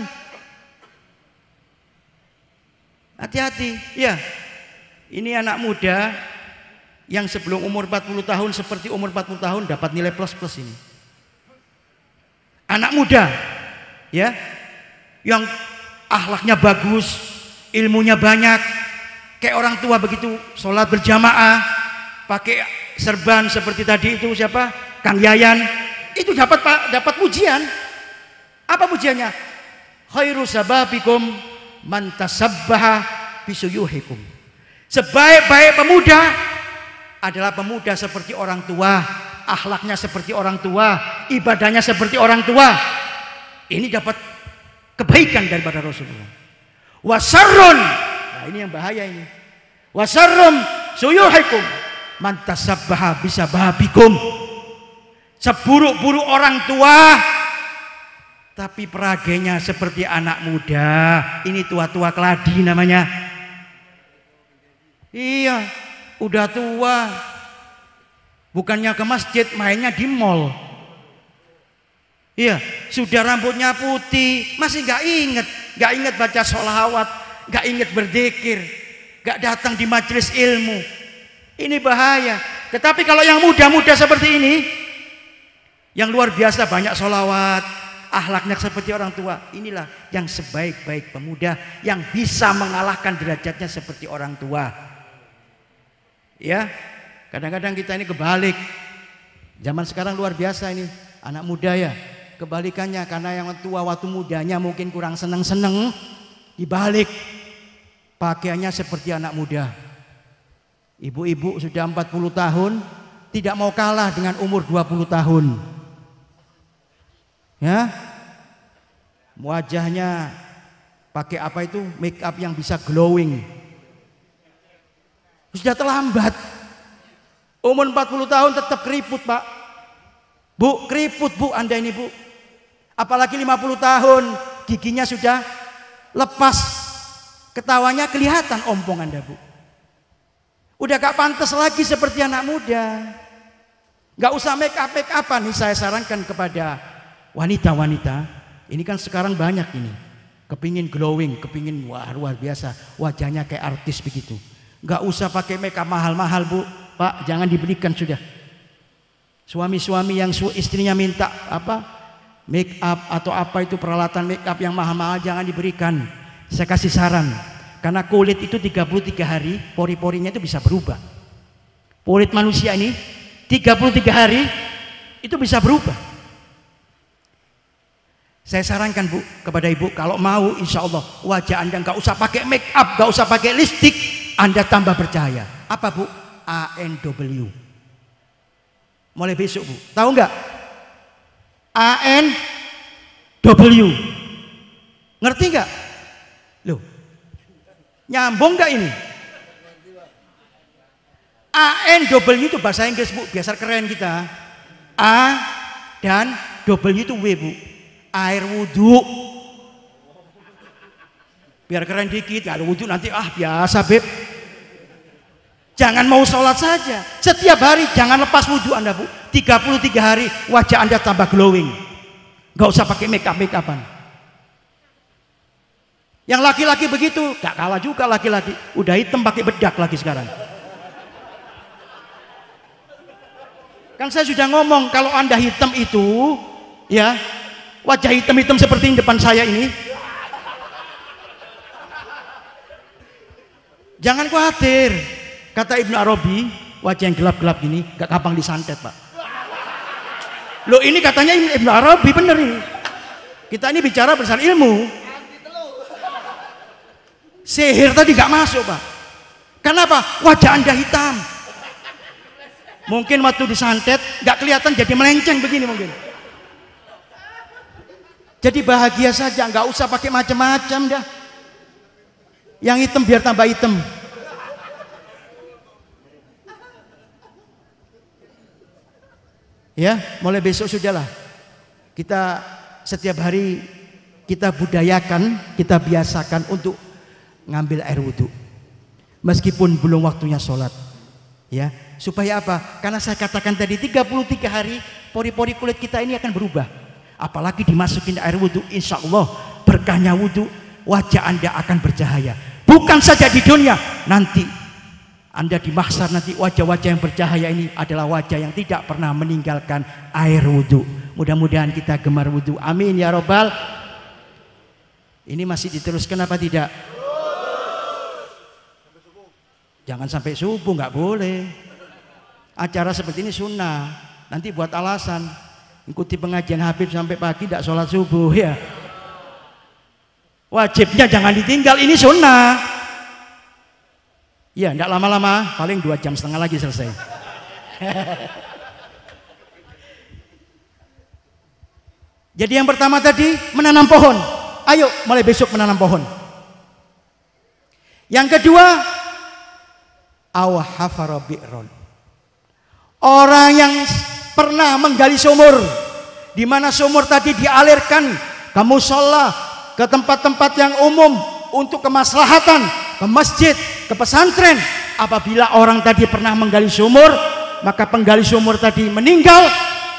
Hati-hati, ya. Ini anak muda yang sebelum umur 40 tahun seperti umur 40 tahun dapat nilai plus-plus ini. Anak muda, ya, yang akhlaknya bagus, ilmunya banyak, kayak orang tua begitu, sholat berjamaah, pakai serban seperti tadi itu siapa? Kang Yayan itu dapat Pak, dapat pujian. Apa pujiannya? Khairu sababikum man tasabbaha bisuyuhikum. Sebaik-baik pemuda adalah pemuda seperti orang tua, akhlaknya seperti orang tua, ibadahnya seperti orang tua. Ini dapat kebaikan daripada Rasulullah. Wasarun, Nah, ini yang bahaya ini. Wasarrum suyuhikum man tasabbaha bisababikum seburuk-buruk orang tua tapi peragenya seperti anak muda ini tua-tua keladi namanya iya udah tua bukannya ke masjid mainnya di mall iya sudah rambutnya putih masih gak inget gak inget baca sholawat gak inget berzikir gak datang di majelis ilmu ini bahaya tetapi kalau yang muda-muda seperti ini yang luar biasa banyak sholawat ahlaknya seperti orang tua. Inilah yang sebaik-baik pemuda yang bisa mengalahkan derajatnya seperti orang tua. Ya, kadang-kadang kita ini kebalik. Zaman sekarang luar biasa ini, anak muda ya. Kebalikannya karena yang tua waktu mudanya mungkin kurang seneng-seneng, dibalik pakaiannya seperti anak muda. Ibu-ibu sudah 40 tahun tidak mau kalah dengan umur 20 tahun. Ya. Wajahnya pakai apa itu? Make up yang bisa glowing. Sudah terlambat. Umur 40 tahun tetap keriput, Pak. Bu, keriput, Bu, Anda ini, Bu. Apalagi 50 tahun, giginya sudah lepas. Ketawanya kelihatan ompong Anda, Bu. Udah gak pantas lagi seperti anak muda. Gak usah make up make upan nih saya sarankan kepada wanita-wanita ini kan sekarang banyak ini. Kepingin glowing, kepingin wah luar biasa. Wajahnya kayak artis begitu. Gak usah pakai make up mahal-mahal bu. Pak jangan dibelikan sudah. Suami-suami yang su istrinya minta apa make up atau apa itu peralatan make up yang mahal-mahal jangan diberikan. Saya kasih saran. Karena kulit itu 33 hari pori-porinya itu bisa berubah. Kulit manusia ini 33 hari itu bisa berubah. Saya sarankan bu kepada ibu kalau mau insya Allah wajah anda nggak usah pakai make up, nggak usah pakai lipstick, anda tambah percaya. Apa bu? a n ANW. Mulai besok bu, tahu nggak? a n ANW. Ngerti nggak? Loh, nyambung nggak ini? a n ANW itu bahasa Inggris bu, biasa keren kita. A dan W itu W bu air wudhu biar keren dikit kalau wudhu nanti ah biasa beb jangan mau sholat saja setiap hari jangan lepas wudhu anda bu 33 hari wajah anda tambah glowing gak usah pakai makeup makeupan yang laki-laki begitu gak kalah juga laki-laki udah hitam pakai bedak lagi sekarang kan saya sudah ngomong kalau anda hitam itu ya wajah hitam-hitam seperti di depan saya ini jangan khawatir kata Ibnu Arabi wajah yang gelap-gelap gini gak kapang disantet pak lo ini katanya Ibnu Arabi bener nih, kita ini bicara berdasarkan ilmu sihir tadi gak masuk pak kenapa wajah anda hitam mungkin waktu disantet gak kelihatan jadi melenceng begini mungkin jadi bahagia saja, nggak usah pakai macam-macam dah. Yang hitam biar tambah hitam. Ya, mulai besok sudahlah. Kita setiap hari kita budayakan, kita biasakan untuk ngambil air wudhu. Meskipun belum waktunya sholat. Ya, supaya apa? Karena saya katakan tadi 33 hari pori-pori kulit kita ini akan berubah. Apalagi dimasukin air wudhu, insya Allah berkahnya wudhu, wajah Anda akan bercahaya. Bukan saja di dunia, nanti Anda di nanti wajah-wajah yang bercahaya ini adalah wajah yang tidak pernah meninggalkan air wudhu. Mudah-mudahan kita gemar wudhu. Amin ya robbal. Ini masih diteruskan apa tidak? Jangan sampai subuh nggak boleh. Acara seperti ini sunnah. Nanti buat alasan ikuti pengajian Habib sampai pagi tidak sholat subuh ya. Wajibnya jangan ditinggal, ini sunnah. Ya, tidak lama-lama, paling dua jam setengah lagi selesai. Jadi yang pertama tadi menanam pohon. Ayo mulai besok menanam pohon. Yang kedua, awahafarobi'ron Orang yang pernah menggali sumur di mana sumur tadi dialirkan ke musola, ke tempat-tempat yang umum untuk kemaslahatan, ke masjid, ke pesantren. Apabila orang tadi pernah menggali sumur, maka penggali sumur tadi meninggal,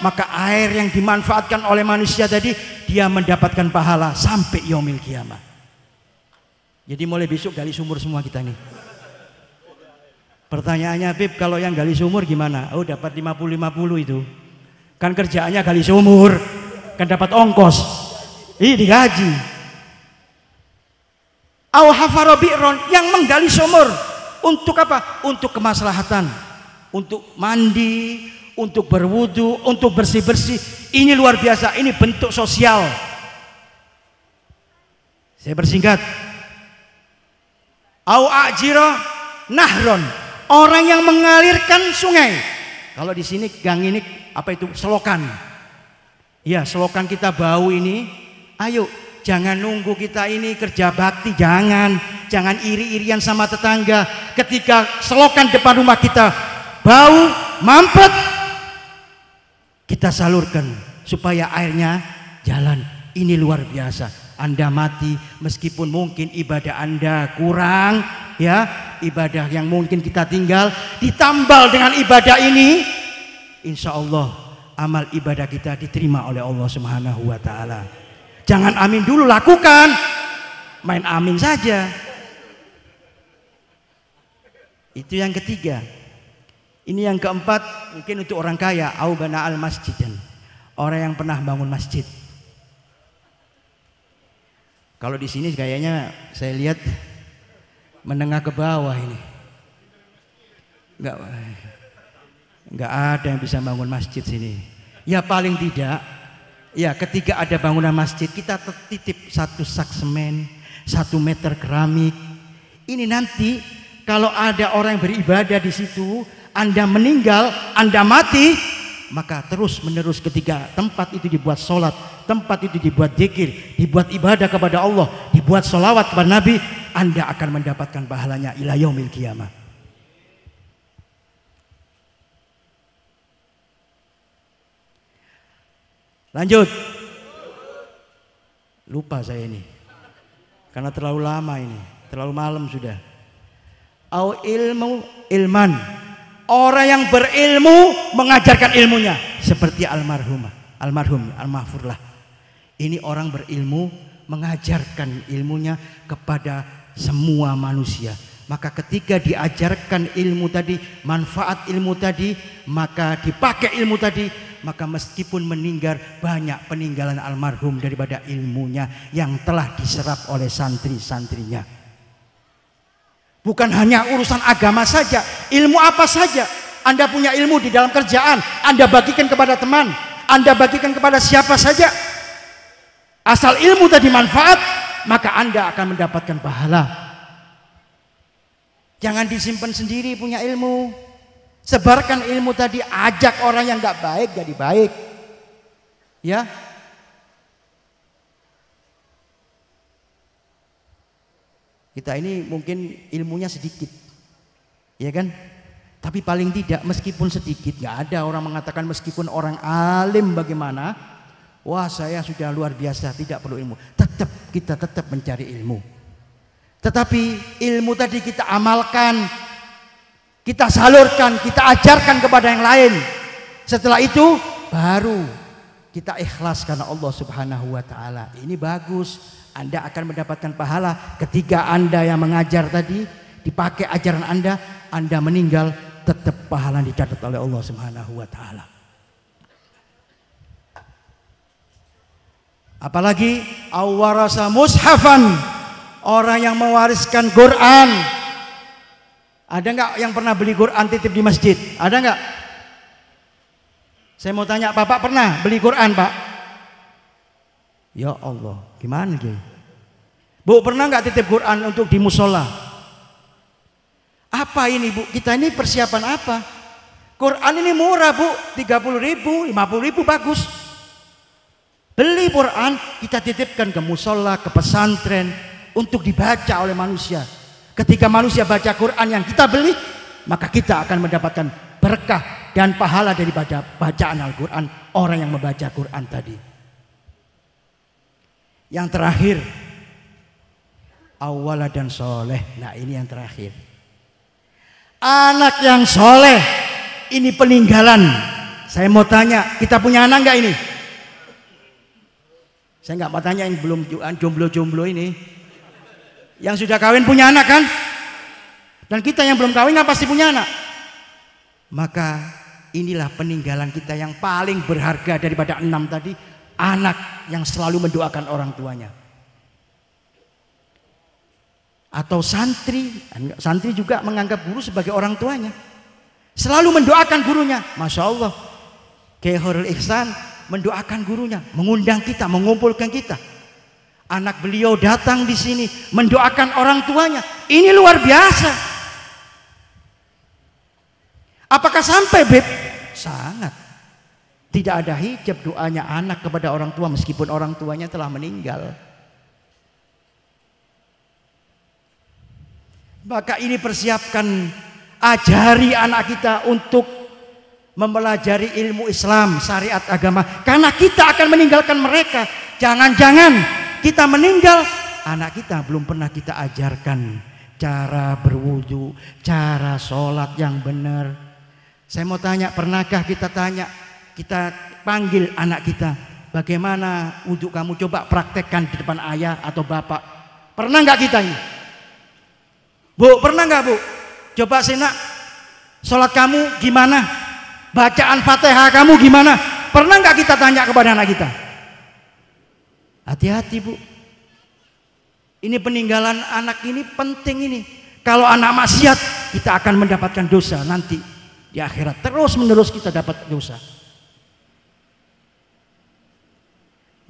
maka air yang dimanfaatkan oleh manusia tadi dia mendapatkan pahala sampai yomil kiamat. Jadi mulai besok gali sumur semua kita ini Pertanyaannya bib kalau yang gali sumur gimana? Oh dapat 50-50 itu. Kan kerjaannya gali sumur. Kan dapat ongkos. Ih iya, digaji. Au yang menggali sumur. Untuk apa? Untuk kemaslahatan. Untuk mandi, untuk berwudu, untuk bersih-bersih. Ini luar biasa, ini bentuk sosial. Saya bersingkat. Au ajiro nahron orang yang mengalirkan sungai. Kalau di sini gang ini apa itu selokan. Ya, selokan kita bau ini. Ayo, jangan nunggu kita ini kerja bakti, jangan. Jangan iri-irian sama tetangga. Ketika selokan depan rumah kita bau, mampet, kita salurkan supaya airnya jalan. Ini luar biasa. Anda mati meskipun mungkin ibadah Anda kurang ya, ibadah yang mungkin kita tinggal ditambal dengan ibadah ini insya Allah amal ibadah kita diterima oleh Allah Subhanahu wa taala. Jangan amin dulu lakukan. Main amin saja. Itu yang ketiga. Ini yang keempat mungkin untuk orang kaya, au bana al masjidan. Orang yang pernah bangun masjid. Kalau di sini kayaknya saya lihat menengah ke bawah ini. Enggak enggak ada yang bisa bangun masjid sini. Ya paling tidak ya ketika ada bangunan masjid kita tertitip satu sak semen, satu meter keramik. Ini nanti kalau ada orang yang beribadah di situ, Anda meninggal, Anda mati, maka terus menerus ketika tempat itu dibuat sholat, tempat itu dibuat zikir, dibuat ibadah kepada Allah, dibuat sholawat kepada Nabi, Anda akan mendapatkan pahalanya ila yaumil kiamat Lanjut. Lupa saya ini. Karena terlalu lama ini, terlalu malam sudah. Au ilmu ilman Orang yang berilmu mengajarkan ilmunya seperti almarhumah, almarhum, almahfurlah. Ini orang berilmu mengajarkan ilmunya kepada semua manusia. Maka ketika diajarkan ilmu tadi, manfaat ilmu tadi, maka dipakai ilmu tadi, maka meskipun meninggal banyak peninggalan almarhum daripada ilmunya yang telah diserap oleh santri-santrinya. Bukan hanya urusan agama saja, ilmu apa saja. Anda punya ilmu di dalam kerjaan, Anda bagikan kepada teman, Anda bagikan kepada siapa saja. Asal ilmu tadi manfaat, maka Anda akan mendapatkan pahala. Jangan disimpan sendiri punya ilmu. Sebarkan ilmu tadi, ajak orang yang gak baik jadi baik. Ya, Kita ini mungkin ilmunya sedikit. ya kan? Tapi paling tidak meskipun sedikit, nggak ada orang mengatakan meskipun orang alim bagaimana, wah saya sudah luar biasa, tidak perlu ilmu. Tetap kita tetap mencari ilmu. Tetapi ilmu tadi kita amalkan, kita salurkan, kita ajarkan kepada yang lain. Setelah itu baru kita ikhlas karena Allah Subhanahu wa taala. Ini bagus. Anda akan mendapatkan pahala ketika Anda yang mengajar tadi dipakai ajaran Anda, Anda meninggal tetap pahala dicatat oleh Allah Subhanahu wa taala. Apalagi awarasa mushafan orang yang mewariskan Quran. Ada nggak yang pernah beli Quran titip di masjid? Ada nggak? Saya mau tanya, Bapak pernah beli Quran, Pak? Ya Allah, gimana deh? Bu pernah nggak titip Quran untuk di musola? Apa ini bu? Kita ini persiapan apa? Quran ini murah bu, 30 ribu, 50 ribu bagus. Beli Quran, kita titipkan ke musola, ke pesantren untuk dibaca oleh manusia. Ketika manusia baca Quran yang kita beli, maka kita akan mendapatkan berkah dan pahala daripada bacaan Al-Quran orang yang membaca Quran tadi. Yang terakhir awala dan soleh. Nah ini yang terakhir. Anak yang soleh ini peninggalan. Saya mau tanya, kita punya anak nggak ini? Saya nggak mau tanya yang belum jomblo-jomblo ini. Yang sudah kawin punya anak kan? Dan kita yang belum kawin nggak pasti punya anak. Maka inilah peninggalan kita yang paling berharga daripada enam tadi anak yang selalu mendoakan orang tuanya. Atau santri, santri juga menganggap guru sebagai orang tuanya. Selalu mendoakan gurunya. Masya Allah. Kehorul Ihsan mendoakan gurunya. Mengundang kita, mengumpulkan kita. Anak beliau datang di sini mendoakan orang tuanya. Ini luar biasa. Apakah sampai, Beb? Sangat. Tidak ada hijab doanya anak kepada orang tua meskipun orang tuanya telah meninggal. Maka ini persiapkan ajari anak kita untuk mempelajari ilmu Islam, syariat agama. Karena kita akan meninggalkan mereka. Jangan-jangan kita meninggal, anak kita belum pernah kita ajarkan cara berwudu, cara sholat yang benar. Saya mau tanya, pernahkah kita tanya kita panggil anak kita bagaimana untuk kamu coba praktekkan di depan ayah atau bapak pernah nggak kita ini bu pernah nggak bu coba sih nak sholat kamu gimana bacaan fatihah kamu gimana pernah nggak kita tanya kepada anak kita hati-hati bu ini peninggalan anak ini penting ini kalau anak maksiat kita akan mendapatkan dosa nanti di akhirat terus menerus kita dapat dosa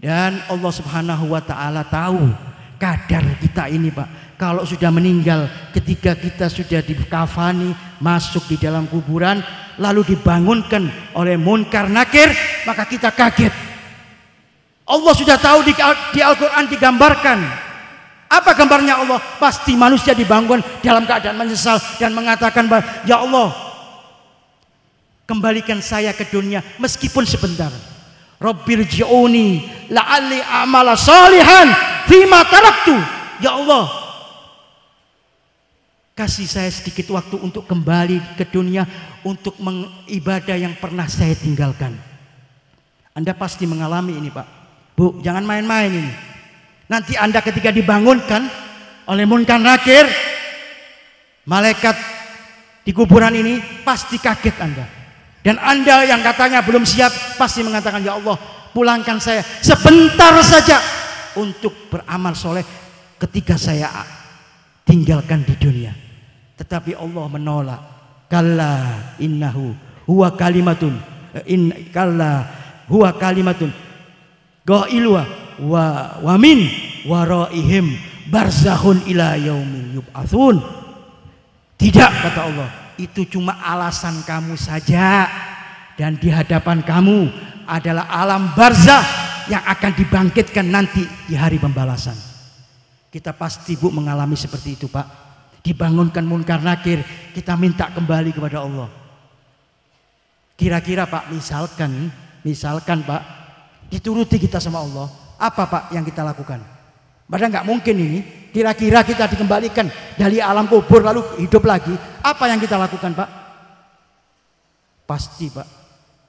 Dan Allah Subhanahu wa taala tahu kadar kita ini, Pak. Kalau sudah meninggal, ketika kita sudah dikafani, masuk di dalam kuburan, lalu dibangunkan oleh munkar nakir, maka kita kaget. Allah sudah tahu di, di Al-Qur'an digambarkan. Apa gambarnya Allah? Pasti manusia dibangun dalam keadaan menyesal dan mengatakan, "Ya Allah, kembalikan saya ke dunia meskipun sebentar." Rabbil ji'uni la'alli amala salihan fima taraktu. Ya Allah, kasih saya sedikit waktu untuk kembali ke dunia untuk mengibadah yang pernah saya tinggalkan. Anda pasti mengalami ini, Pak. Bu, jangan main-main ini. Nanti Anda ketika dibangunkan oleh Munkar Nakir, malaikat di kuburan ini pasti kaget Anda. Dan Anda yang katanya belum siap pasti mengatakan ya Allah pulangkan saya sebentar saja untuk beramal soleh ketika saya tinggalkan di dunia. Tetapi Allah menolak. Kalla innahu huwa kalimatun in kalla huwa kalimatun gailwa wa wamin waraihim barzahun ila yaumil yub'atsun. Tidak kata Allah itu cuma alasan kamu saja dan di hadapan kamu adalah alam barzah yang akan dibangkitkan nanti di hari pembalasan. Kita pasti Bu mengalami seperti itu, Pak. Dibangunkan munkar nakir, kita minta kembali kepada Allah. Kira-kira Pak, misalkan, misalkan Pak, dituruti kita sama Allah, apa Pak yang kita lakukan? Padahal nggak mungkin ini, kira-kira kita dikembalikan dari alam kubur lalu hidup lagi, apa yang kita lakukan, Pak? Pasti, Pak.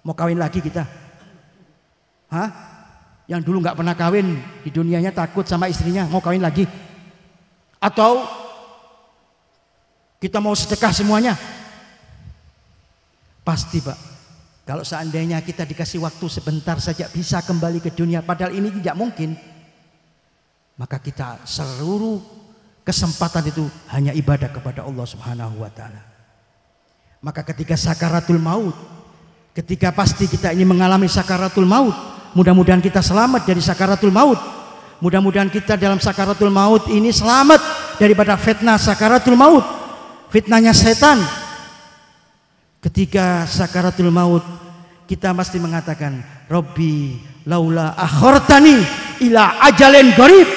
Mau kawin lagi kita? Hah? Yang dulu nggak pernah kawin di dunianya takut sama istrinya, mau kawin lagi? Atau kita mau sedekah semuanya? Pasti, Pak. Kalau seandainya kita dikasih waktu sebentar saja bisa kembali ke dunia, padahal ini tidak mungkin. Maka kita seluruh kesempatan itu hanya ibadah kepada Allah Subhanahu wa taala. Maka ketika sakaratul maut, ketika pasti kita ini mengalami sakaratul maut, mudah-mudahan kita selamat dari sakaratul maut. Mudah-mudahan kita dalam sakaratul maut ini selamat daripada fitnah sakaratul maut. Fitnahnya setan. Ketika sakaratul maut kita pasti mengatakan, "Robbi laula akhortani ila ajalin gharib."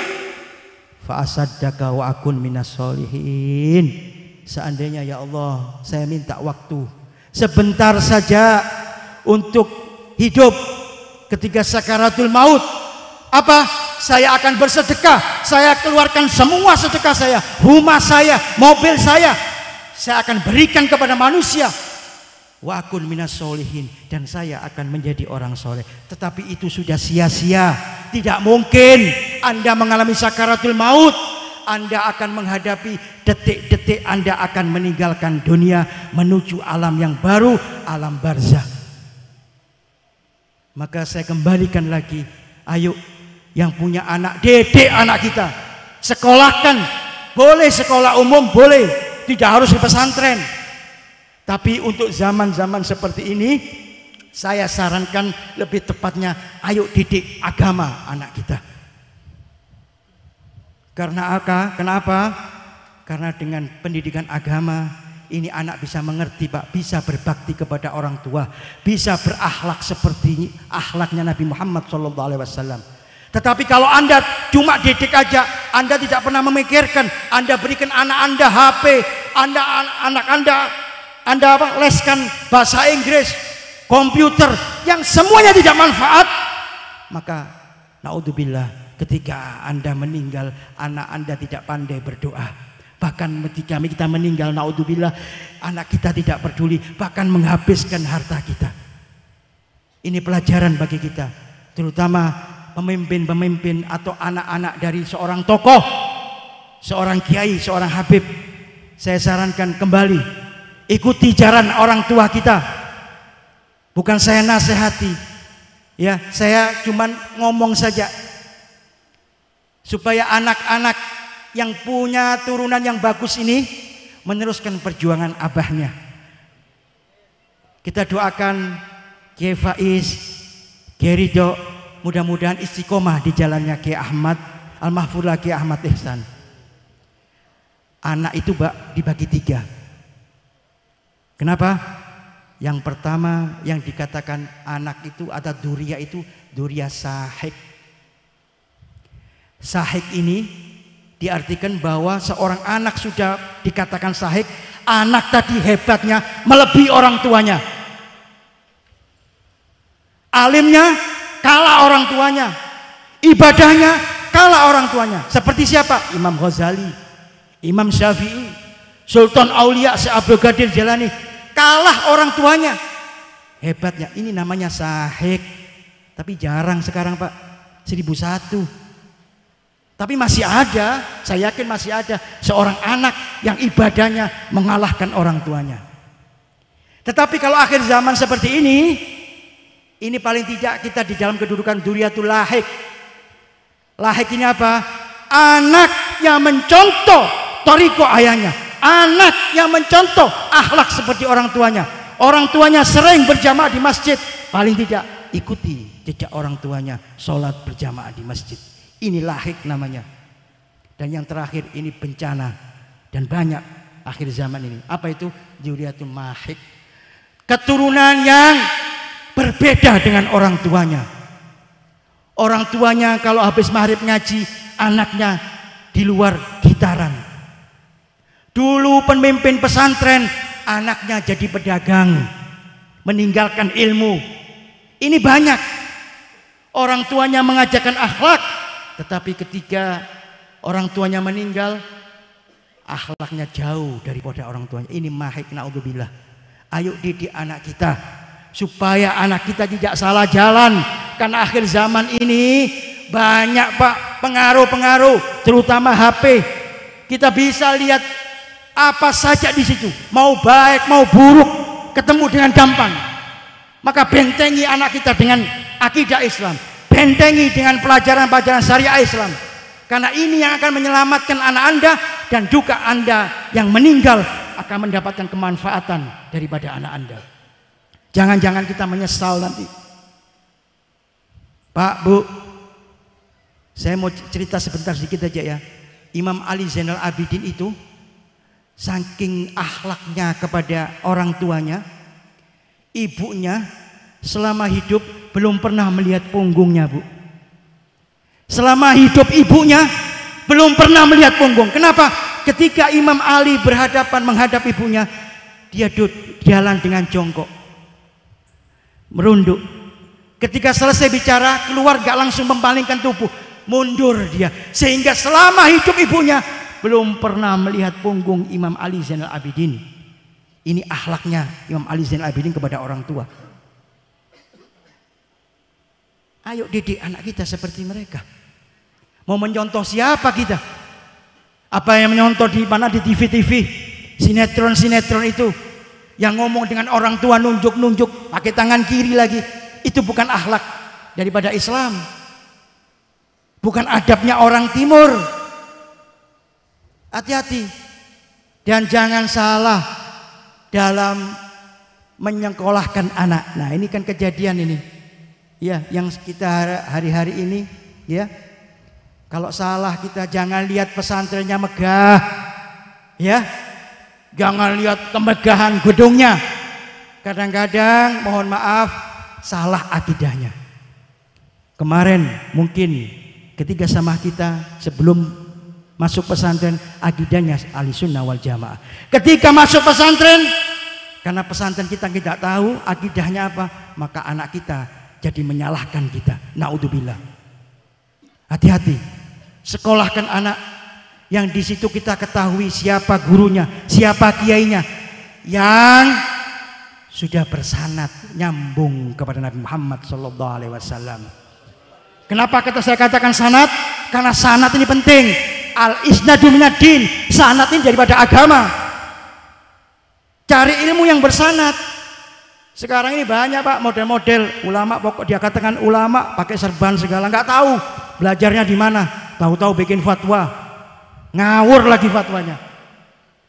Fa'asaddaka wa'akun minas solihin. Seandainya ya Allah, saya minta waktu sebentar saja untuk hidup ketika sakaratul maut. Apa? Saya akan bersedekah. Saya keluarkan semua sedekah saya, rumah saya, mobil saya. Saya akan berikan kepada manusia wakun minas solihin. Dan saya akan menjadi orang soleh. Tetapi itu sudah sia-sia. Tidak mungkin Anda mengalami sakaratul maut. Anda akan menghadapi detik-detik Anda akan meninggalkan dunia menuju alam yang baru, alam barzah. Maka saya kembalikan lagi, ayo yang punya anak, dedek anak kita, sekolahkan. Boleh sekolah umum, boleh. Tidak harus di pesantren. Tapi untuk zaman-zaman seperti ini, saya sarankan lebih tepatnya, ayo didik agama anak kita. Karena apa? Kenapa? Karena dengan pendidikan agama ini anak bisa mengerti, Pak, bisa berbakti kepada orang tua, bisa berakhlak seperti akhlaknya Nabi Muhammad SAW. Tetapi kalau Anda cuma didik aja, Anda tidak pernah memikirkan, Anda berikan anak Anda HP, Anda anak Anda anda apa? Leskan bahasa Inggris, komputer yang semuanya tidak manfaat, maka naudzubillah ketika Anda meninggal anak Anda tidak pandai berdoa. Bahkan ketika kita meninggal naudzubillah anak kita tidak peduli bahkan menghabiskan harta kita. Ini pelajaran bagi kita, terutama pemimpin-pemimpin atau anak-anak dari seorang tokoh, seorang kiai, seorang habib. Saya sarankan kembali ikuti jalan orang tua kita bukan saya nasihati ya saya cuman ngomong saja supaya anak-anak yang punya turunan yang bagus ini meneruskan perjuangan abahnya kita doakan Kiai Faiz Kiai mudah-mudahan istiqomah di jalannya Kiai Ahmad Al-Mahfudlah Kiai Ahmad Ihsan anak itu dibagi tiga Kenapa? Yang pertama yang dikatakan anak itu ada duria itu duria sahik. Sahik ini diartikan bahwa seorang anak sudah dikatakan sahik, anak tadi hebatnya melebihi orang tuanya. Alimnya kalah orang tuanya. Ibadahnya kalah orang tuanya. Seperti siapa? Imam Ghazali, Imam Syafi'i, Sultan Aulia Syekh Abdul Gadir Jalani kalah orang tuanya. Hebatnya ini namanya sahek. Tapi jarang sekarang Pak. 1001. Tapi masih ada, saya yakin masih ada seorang anak yang ibadahnya mengalahkan orang tuanya. Tetapi kalau akhir zaman seperti ini, ini paling tidak kita di dalam kedudukan duriatul lahik. Lahik ini apa? Anaknya mencontoh toriko ayahnya. Anak yang mencontoh akhlak seperti orang tuanya. Orang tuanya sering berjamaah di masjid. Paling tidak ikuti jejak orang tuanya sholat berjamaah di masjid. Ini lahik namanya. Dan yang terakhir ini bencana. Dan banyak akhir zaman ini. Apa itu? Juriatul mahik. Keturunan yang berbeda dengan orang tuanya. Orang tuanya kalau habis maghrib ngaji, anaknya di luar gitaran Dulu pemimpin pesantren anaknya jadi pedagang, meninggalkan ilmu. Ini banyak. Orang tuanya mengajarkan akhlak, tetapi ketika orang tuanya meninggal, akhlaknya jauh daripada orang tuanya. Ini mahik naudzubillah. Ayo didik anak kita supaya anak kita tidak salah jalan karena akhir zaman ini banyak Pak pengaruh-pengaruh terutama HP. Kita bisa lihat apa saja di situ mau baik mau buruk ketemu dengan gampang maka bentengi anak kita dengan akidah Islam bentengi dengan pelajaran-pelajaran syariah Islam karena ini yang akan menyelamatkan anak anda dan juga anda yang meninggal akan mendapatkan kemanfaatan daripada anak anda jangan-jangan kita menyesal nanti Pak Bu saya mau cerita sebentar sedikit aja ya Imam Ali Zainal Abidin itu saking akhlaknya kepada orang tuanya, ibunya selama hidup belum pernah melihat punggungnya, Bu. Selama hidup ibunya belum pernah melihat punggung. Kenapa? Ketika Imam Ali berhadapan menghadap ibunya, dia jalan dengan jongkok. Merunduk. Ketika selesai bicara, keluar gak langsung memalingkan tubuh. Mundur dia. Sehingga selama hidup ibunya belum pernah melihat punggung Imam Ali Zainal Abidin. Ini ahlaknya Imam Ali Zainal Abidin kepada orang tua. Ayo didik anak kita seperti mereka. Mau mencontoh siapa kita? Apa yang mencontoh di mana di TV-TV, sinetron-sinetron itu yang ngomong dengan orang tua nunjuk-nunjuk pakai tangan kiri lagi. Itu bukan ahlak daripada Islam. Bukan adabnya orang timur. Hati-hati. Dan jangan salah dalam menyekolahkan anak. Nah, ini kan kejadian ini. Ya, yang kita hari-hari ini ya. Kalau salah kita jangan lihat pesantrennya megah. Ya. Jangan lihat kemegahan gedungnya. Kadang-kadang mohon maaf salah akidahnya. Kemarin mungkin ketiga sama kita sebelum masuk pesantren akidahnya ahli sunnah wal jamaah ketika masuk pesantren karena pesantren kita tidak tahu akidahnya apa maka anak kita jadi menyalahkan kita naudzubillah hati-hati sekolahkan anak yang di situ kita ketahui siapa gurunya siapa kiainya yang sudah bersanat nyambung kepada Nabi Muhammad Sallallahu Alaihi Wasallam. Kenapa kata saya katakan sanat? Karena sanat ini penting al isnadu minadin sanat ini daripada agama cari ilmu yang bersanat sekarang ini banyak pak model-model ulama pokok dia katakan ulama pakai serban segala nggak tahu belajarnya di mana tahu-tahu bikin fatwa ngawur lagi fatwanya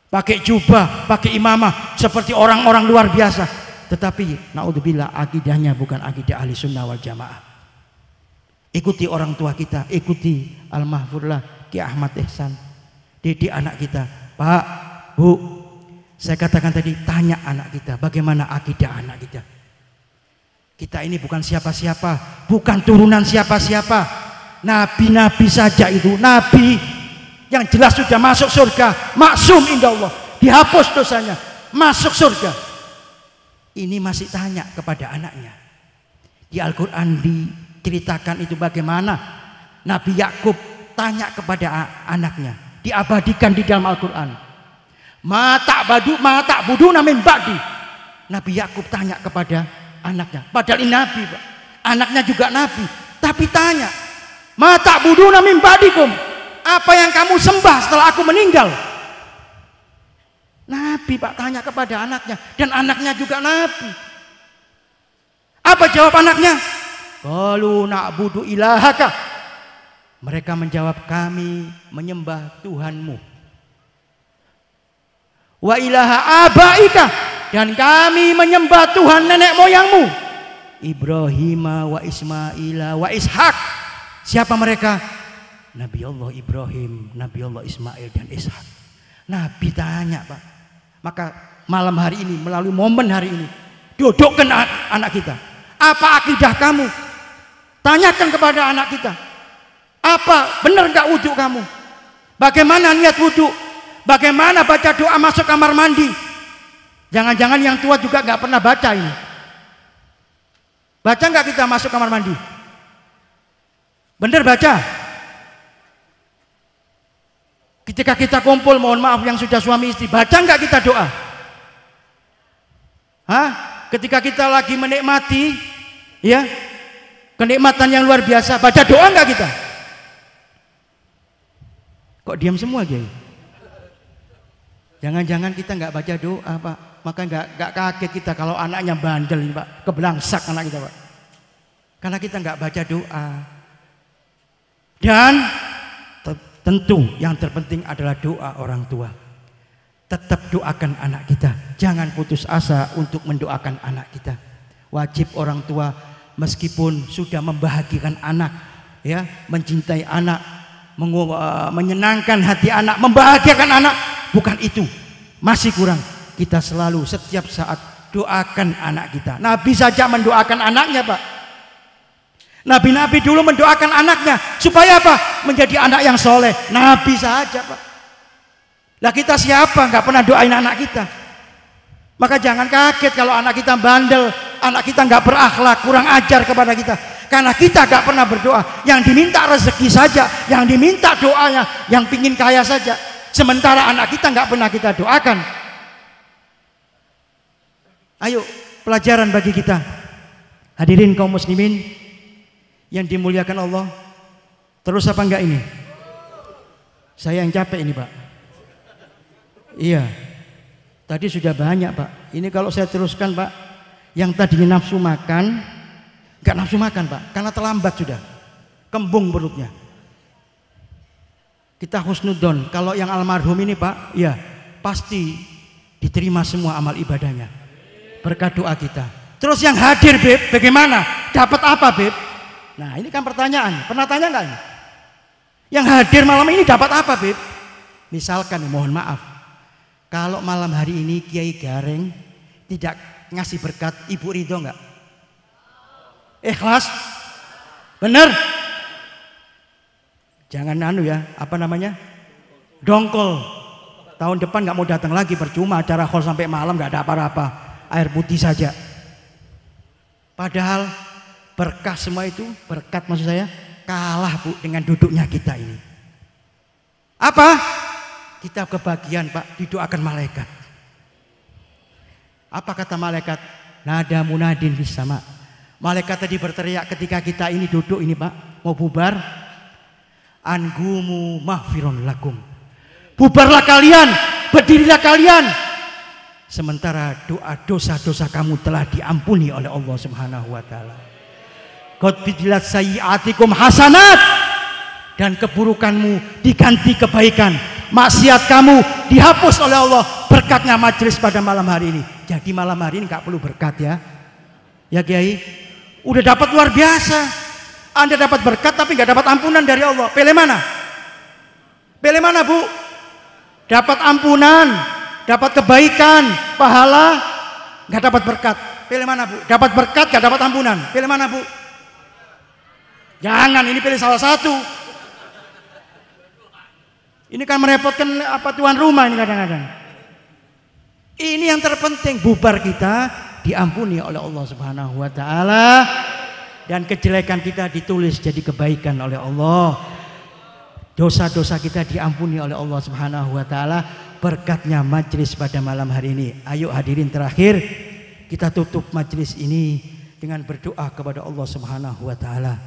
pakai jubah pakai imamah seperti orang-orang luar biasa tetapi naudzubillah akidahnya bukan akidah ahli sunnah wal jamaah ikuti orang tua kita ikuti al-mahfurlah Ki Ahmad ya. Ihsan Didi anak kita Pak Bu saya katakan tadi tanya anak kita bagaimana akidah anak kita kita ini bukan siapa-siapa bukan turunan siapa-siapa nabi-nabi saja itu nabi yang jelas sudah masuk surga maksum indah Allah dihapus dosanya masuk surga ini masih tanya kepada anaknya di Al-Quran diceritakan itu bagaimana Nabi Yakub tanya kepada anaknya diabadikan di dalam Al-Quran mata badu mata budu namin badi Nabi Yakub tanya kepada anaknya padahal ini Nabi Pak. anaknya juga Nabi tapi tanya mata budu namin badikum apa yang kamu sembah setelah aku meninggal Nabi Pak tanya kepada anaknya dan anaknya juga Nabi apa jawab anaknya kalau nak budu ilahaka mereka menjawab kami menyembah Tuhanmu. Wa ilaha abaika dan kami menyembah Tuhan nenek moyangmu. Ibrahim wa Ismail, wa Ishak. Siapa mereka? Nabi Allah Ibrahim, Nabi Allah Ismail dan Ishak. Nabi tanya, Pak. Maka malam hari ini melalui momen hari ini dudukkan anak kita. Apa akidah kamu? Tanyakan kepada anak kita apa? Benar nggak wudhu kamu? Bagaimana niat wudhu? Bagaimana baca doa masuk kamar mandi? Jangan-jangan yang tua juga nggak pernah baca ini. Baca nggak kita masuk kamar mandi? Benar baca? Ketika kita kumpul, mohon maaf yang sudah suami istri, baca nggak kita doa? Hah? Ketika kita lagi menikmati, ya, kenikmatan yang luar biasa, baca doa nggak kita? Kok diam semua Kiai? Jangan-jangan kita nggak baca doa Pak. Maka nggak nggak kaget kita kalau anaknya bandel ini Pak. Kebelangsak anak kita Pak. Karena kita nggak baca doa. Dan tentu yang terpenting adalah doa orang tua. Tetap doakan anak kita. Jangan putus asa untuk mendoakan anak kita. Wajib orang tua meskipun sudah membahagiakan anak, ya, mencintai anak, Eh, menyenangkan hati anak, membahagiakan anak, bukan itu. Masih kurang. Kita selalu setiap saat doakan anak kita. Nabi saja mendoakan anaknya, Pak. Nabi-nabi dulu mendoakan anaknya supaya apa? Menjadi anak yang soleh. Nabi saja, Pak. Lah kita siapa? Enggak pernah doain anak kita. Maka jangan kaget kalau anak kita bandel, anak kita enggak berakhlak, kurang ajar kepada kita karena kita gak pernah berdoa yang diminta rezeki saja yang diminta doanya yang pingin kaya saja sementara anak kita gak pernah kita doakan ayo pelajaran bagi kita hadirin kaum muslimin yang dimuliakan Allah terus apa enggak ini saya yang capek ini pak iya tadi sudah banyak pak ini kalau saya teruskan pak yang tadinya nafsu makan Gak nafsu makan pak, karena terlambat sudah. Kembung perutnya. Kita husnudon. Kalau yang almarhum ini pak, ya pasti diterima semua amal ibadahnya. Berkat doa kita. Terus yang hadir Beb, bagaimana? Dapat apa Beb? Nah ini kan pertanyaan. Pernah tanya nggak Yang hadir malam ini dapat apa Beb? Misalkan mohon maaf. Kalau malam hari ini Kiai Gareng tidak ngasih berkat Ibu Ridho nggak? Ikhlas. Benar? Jangan anu ya, apa namanya? Dongkol. Tahun depan nggak mau datang lagi percuma acara khol sampai malam nggak ada apa-apa. Air putih saja. Padahal berkah semua itu, berkat maksud saya, kalah Bu dengan duduknya kita ini. Apa? Kita kebagian Pak, didoakan malaikat. Apa kata malaikat? Nada munadin bisa mak. Malaikat tadi berteriak ketika kita ini duduk ini pak mau bubar. Angumu mahfiron lakum. Bubarlah kalian, berdirilah kalian. Sementara doa dosa-dosa kamu telah diampuni oleh Allah Subhanahu wa taala. Qad bijilat sayyiatikum hasanat dan keburukanmu diganti kebaikan. Maksiat kamu dihapus oleh Allah berkatnya majelis pada malam hari ini. Jadi malam hari ini nggak perlu berkat ya. Ya Kiai, Udah dapat luar biasa. Anda dapat berkat tapi nggak dapat ampunan dari Allah. Pilih mana? Pilih mana bu? Dapat ampunan, dapat kebaikan, pahala, nggak dapat berkat. Pilih mana bu? Dapat berkat nggak dapat ampunan. Pilih mana bu? Jangan, ini pilih salah satu. Ini kan merepotkan apa tuan rumah ini kadang-kadang. Ini yang terpenting bubar kita diampuni oleh Allah Subhanahu wa taala dan kejelekan kita ditulis jadi kebaikan oleh Allah. Dosa-dosa kita diampuni oleh Allah Subhanahu wa taala berkatnya majelis pada malam hari ini. Ayo hadirin terakhir kita tutup majelis ini dengan berdoa kepada Allah Subhanahu wa taala.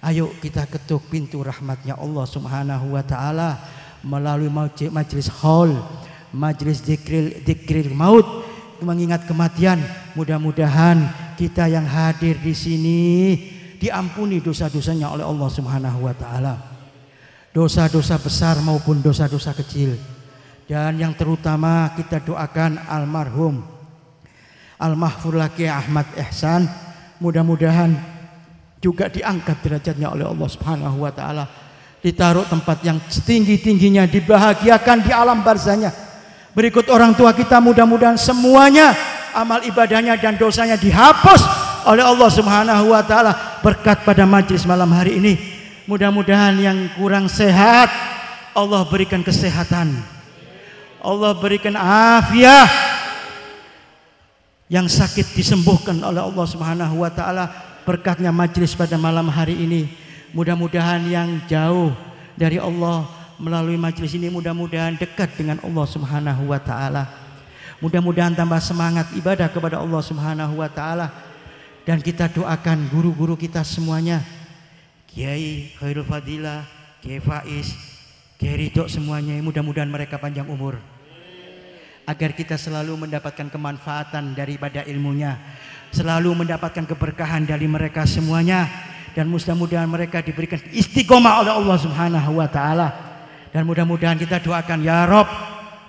Ayo kita ketuk pintu rahmatnya Allah Subhanahu wa taala melalui majelis hall, majelis dikril maut mengingat kematian. Mudah-mudahan kita yang hadir di sini diampuni dosa-dosanya oleh Allah Subhanahu wa taala. Dosa-dosa besar maupun dosa-dosa kecil. Dan yang terutama kita doakan almarhum Al-Mahfur Laki Ahmad Ihsan mudah-mudahan juga diangkat derajatnya oleh Allah Subhanahu wa taala ditaruh tempat yang setinggi-tingginya dibahagiakan di alam barzahnya Berikut orang tua kita mudah-mudahan semuanya amal ibadahnya dan dosanya dihapus oleh Allah Subhanahu wa taala berkat pada majelis malam hari ini. Mudah-mudahan yang kurang sehat Allah berikan kesehatan. Allah berikan afiah. Yang sakit disembuhkan oleh Allah Subhanahu wa taala berkatnya majelis pada malam hari ini. Mudah-mudahan yang jauh dari Allah melalui majelis ini mudah-mudahan dekat dengan Allah Subhanahu wa taala. Mudah-mudahan tambah semangat ibadah kepada Allah Subhanahu wa taala dan kita doakan guru-guru kita semuanya. Kiai Khairul Fadila, Kiai Faiz, Kiai Ridho semuanya mudah-mudahan mereka panjang umur. Agar kita selalu mendapatkan kemanfaatan daripada ilmunya. Selalu mendapatkan keberkahan dari mereka semuanya dan mudah-mudahan mereka diberikan istiqomah oleh Allah Subhanahu wa taala. Dan mudah-mudahan kita doakan ya Rob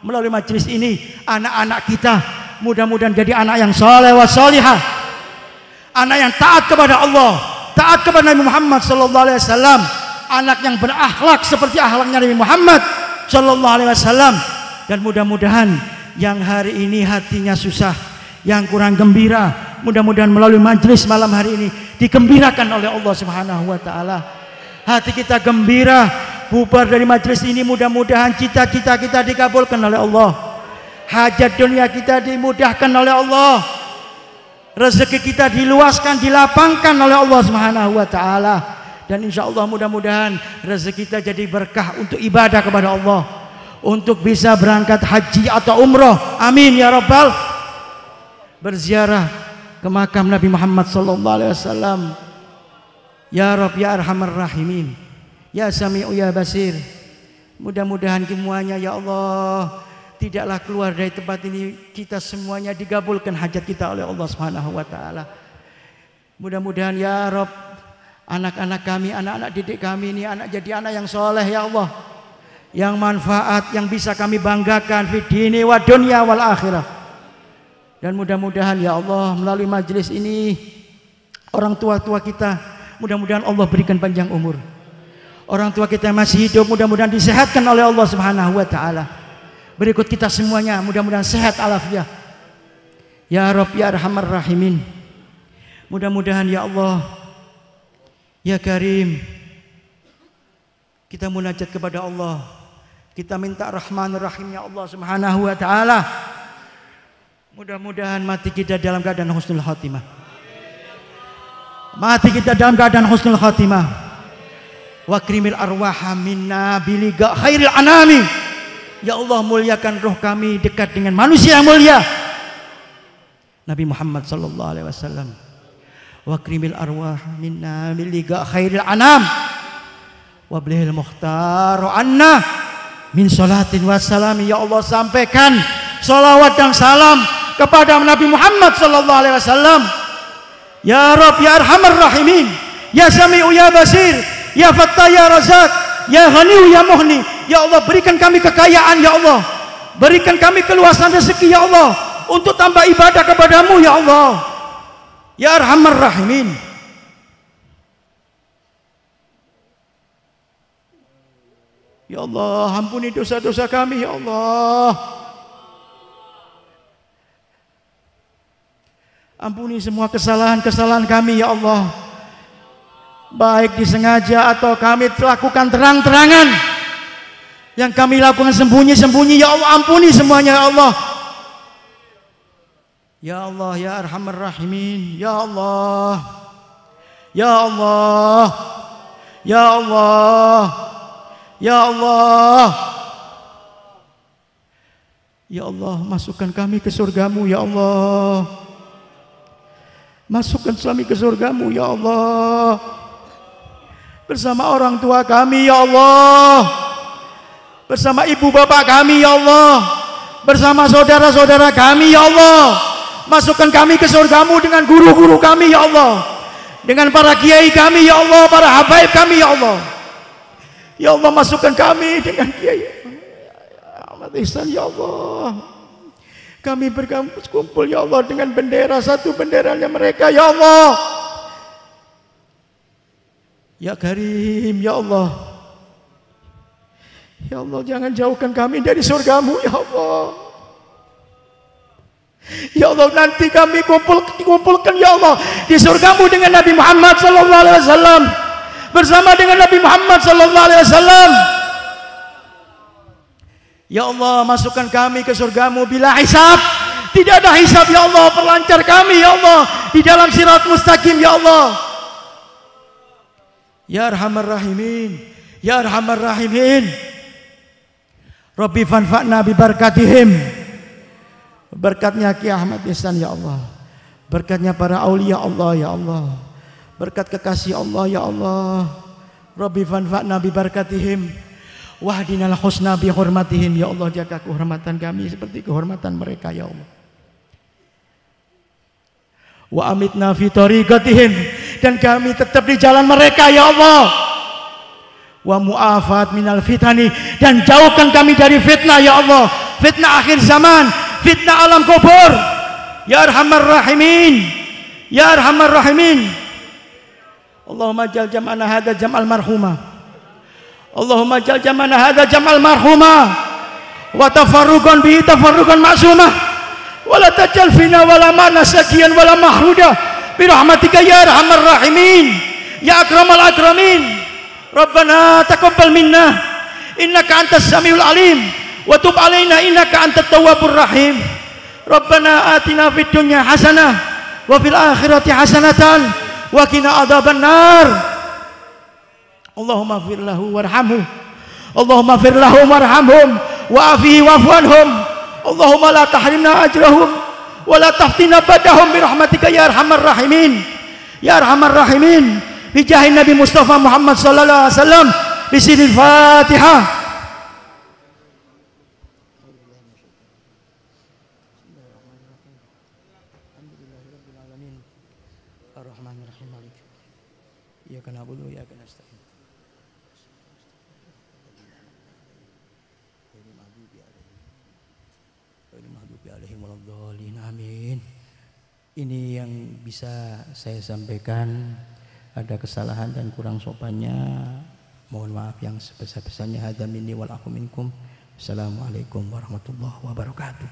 melalui majelis ini anak-anak kita mudah-mudahan jadi anak yang soleh wa solihah. Anak yang taat kepada Allah, taat kepada Nabi Muhammad sallallahu alaihi wasallam, anak yang berakhlak seperti akhlaknya Nabi Muhammad sallallahu alaihi wasallam dan mudah-mudahan yang hari ini hatinya susah, yang kurang gembira, mudah-mudahan melalui majelis malam hari ini digembirakan oleh Allah Subhanahu wa taala. Hati kita gembira bubar dari majelis ini mudah-mudahan cita-cita kita dikabulkan oleh Allah hajat dunia kita dimudahkan oleh Allah rezeki kita diluaskan dilapangkan oleh Allah Subhanahu wa taala dan insya Allah mudah-mudahan rezeki kita jadi berkah untuk ibadah kepada Allah untuk bisa berangkat haji atau umroh amin ya rabbal berziarah ke makam Nabi Muhammad sallallahu alaihi wasallam ya rabb ya arhamar rahimin Ya Sami'u ya Basir. Mudah-mudahan semuanya ya Allah tidaklah keluar dari tempat ini kita semuanya digabulkan hajat kita oleh Allah Subhanahu wa taala. Mudah-mudahan ya Rob anak-anak kami, anak-anak didik kami ini anak jadi anak yang soleh ya Allah. Yang manfaat yang bisa kami banggakan di dini wa dunya wal akhirah. Dan mudah-mudahan ya Allah melalui majelis ini orang tua-tua kita mudah-mudahan Allah berikan panjang umur orang tua kita yang masih hidup mudah-mudahan disehatkan oleh Allah Subhanahu wa taala. Berikut kita semuanya mudah-mudahan sehat alafiah. Ya Rabb ya Arhamar Rahimin. Mudah-mudahan ya Allah ya Karim kita munajat kepada Allah. Kita minta Rahman Rahimnya Allah Subhanahu wa taala. Mudah-mudahan mati kita dalam keadaan husnul khatimah. Mati kita dalam keadaan husnul khatimah wa krimil arwaha minna biliga khairil anami ya Allah muliakan roh kami dekat dengan manusia yang mulia Nabi Muhammad sallallahu alaihi wasallam wa krimil arwaha minna biliga khairil anam wa blihil mukhtaru anna min salatin wa salami ya Allah sampaikan salawat dan salam kepada Nabi Muhammad sallallahu alaihi wasallam ya Rabb ya arhamar rahimin ya Sami'u ya Basir Ya Fattah ya Razak ya Ghaniu ya Muhni ya Allah berikan kami kekayaan ya Allah berikan kami keluasan rezeki ya Allah untuk tambah ibadah kepadamu ya Allah ya Arhamar Rahimin Ya Allah, ampuni dosa-dosa kami ya Allah. Ampuni semua kesalahan-kesalahan kami ya Allah baik disengaja atau kami lakukan terang-terangan yang kami lakukan sembunyi-sembunyi ya Allah ampuni semuanya ya Allah ya Allah ya arhamar rahimin ya Allah ya Allah ya Allah ya Allah ya Allah masukkan kami ke surgamu ya Allah masukkan suami ke surgamu ya Allah bersama orang tua kami ya Allah bersama ibu bapak kami ya Allah bersama saudara-saudara kami ya Allah masukkan kami ke surgamu dengan guru-guru kami ya Allah dengan para kiai kami ya Allah para habaib kami ya Allah ya Allah masukkan kami dengan kiai Ahmad Ihsan ya Allah kami berkumpul ya Allah dengan bendera satu benderanya mereka ya Allah Ya Karim, Ya Allah. Ya Allah, jangan jauhkan kami dari surgamu, Ya Allah. Ya Allah, nanti kami kumpul, kumpulkan, Ya Allah, di surgamu dengan Nabi Muhammad Sallallahu Alaihi Wasallam. Bersama dengan Nabi Muhammad Sallallahu Alaihi Wasallam. Ya Allah, masukkan kami ke surgamu bila hisab. Tidak ada hisab, Ya Allah, perlancar kami, Ya Allah, di dalam sirat mustaqim, Ya Allah. Ya Arhamar Rahimin. Ya Arhamar Rahimin. Rabbi fanfa'na bi barkatihim. Berkatnya Ki Ahmad Ihsan ya Allah. Berkatnya para aulia Allah ya Allah. Berkat kekasih Allah ya Allah. Rabbi fanfa'na Nabi barkatihim. Wahdinal husna bi hormatihim ya Allah jaga kehormatan kami seperti kehormatan mereka ya Allah wa amitna fi tariqatihim dan kami tetap di jalan mereka ya Allah wa mu'afat minal fitani dan jauhkan kami dari fitnah ya Allah fitnah akhir zaman fitnah alam kubur ya arhamar rahimin ya arhamar rahimin Allahumma jal jam'ana hada jam'al marhuma. Allahumma jal jam'ana hada jam'al marhuma. wa tafarruqan bihi tafarruqan ma'sumah wala tajal fina wala mana sakian wala mahruda birahmatika ya arhamar rahimin ya akramal akramin rabbana taqabbal minna innaka antas samiul alim wa tub alaina innaka antat tawwabur rahim rabbana atina fid dunya hasanah wa fil akhirati hasanatan wa qina adhaban nar Allahumma fir lahu warhamhu Allahumma fir lahu warhamhum wa afihi wa'fu anhum اللهم لا تحرمنا أجرهم ولا تفتنا بعدهم برحمتك يا أرحم الراحمين يا أرحم الراحمين بجاه النبي مصطفى محمد صلى الله عليه وسلم بسيد الفاتحة Ini yang bisa saya sampaikan. Ada kesalahan dan kurang sopannya. Mohon maaf yang sebesar-besarnya. Hadza minni wal akhu minkum. Assalamualaikum warahmatullahi wabarakatuh.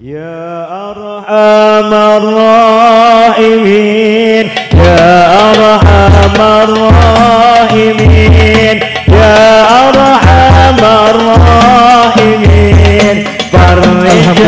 Ya arhamar rahimin Ya arhamar rahimin يا أرحم الراحمين فرج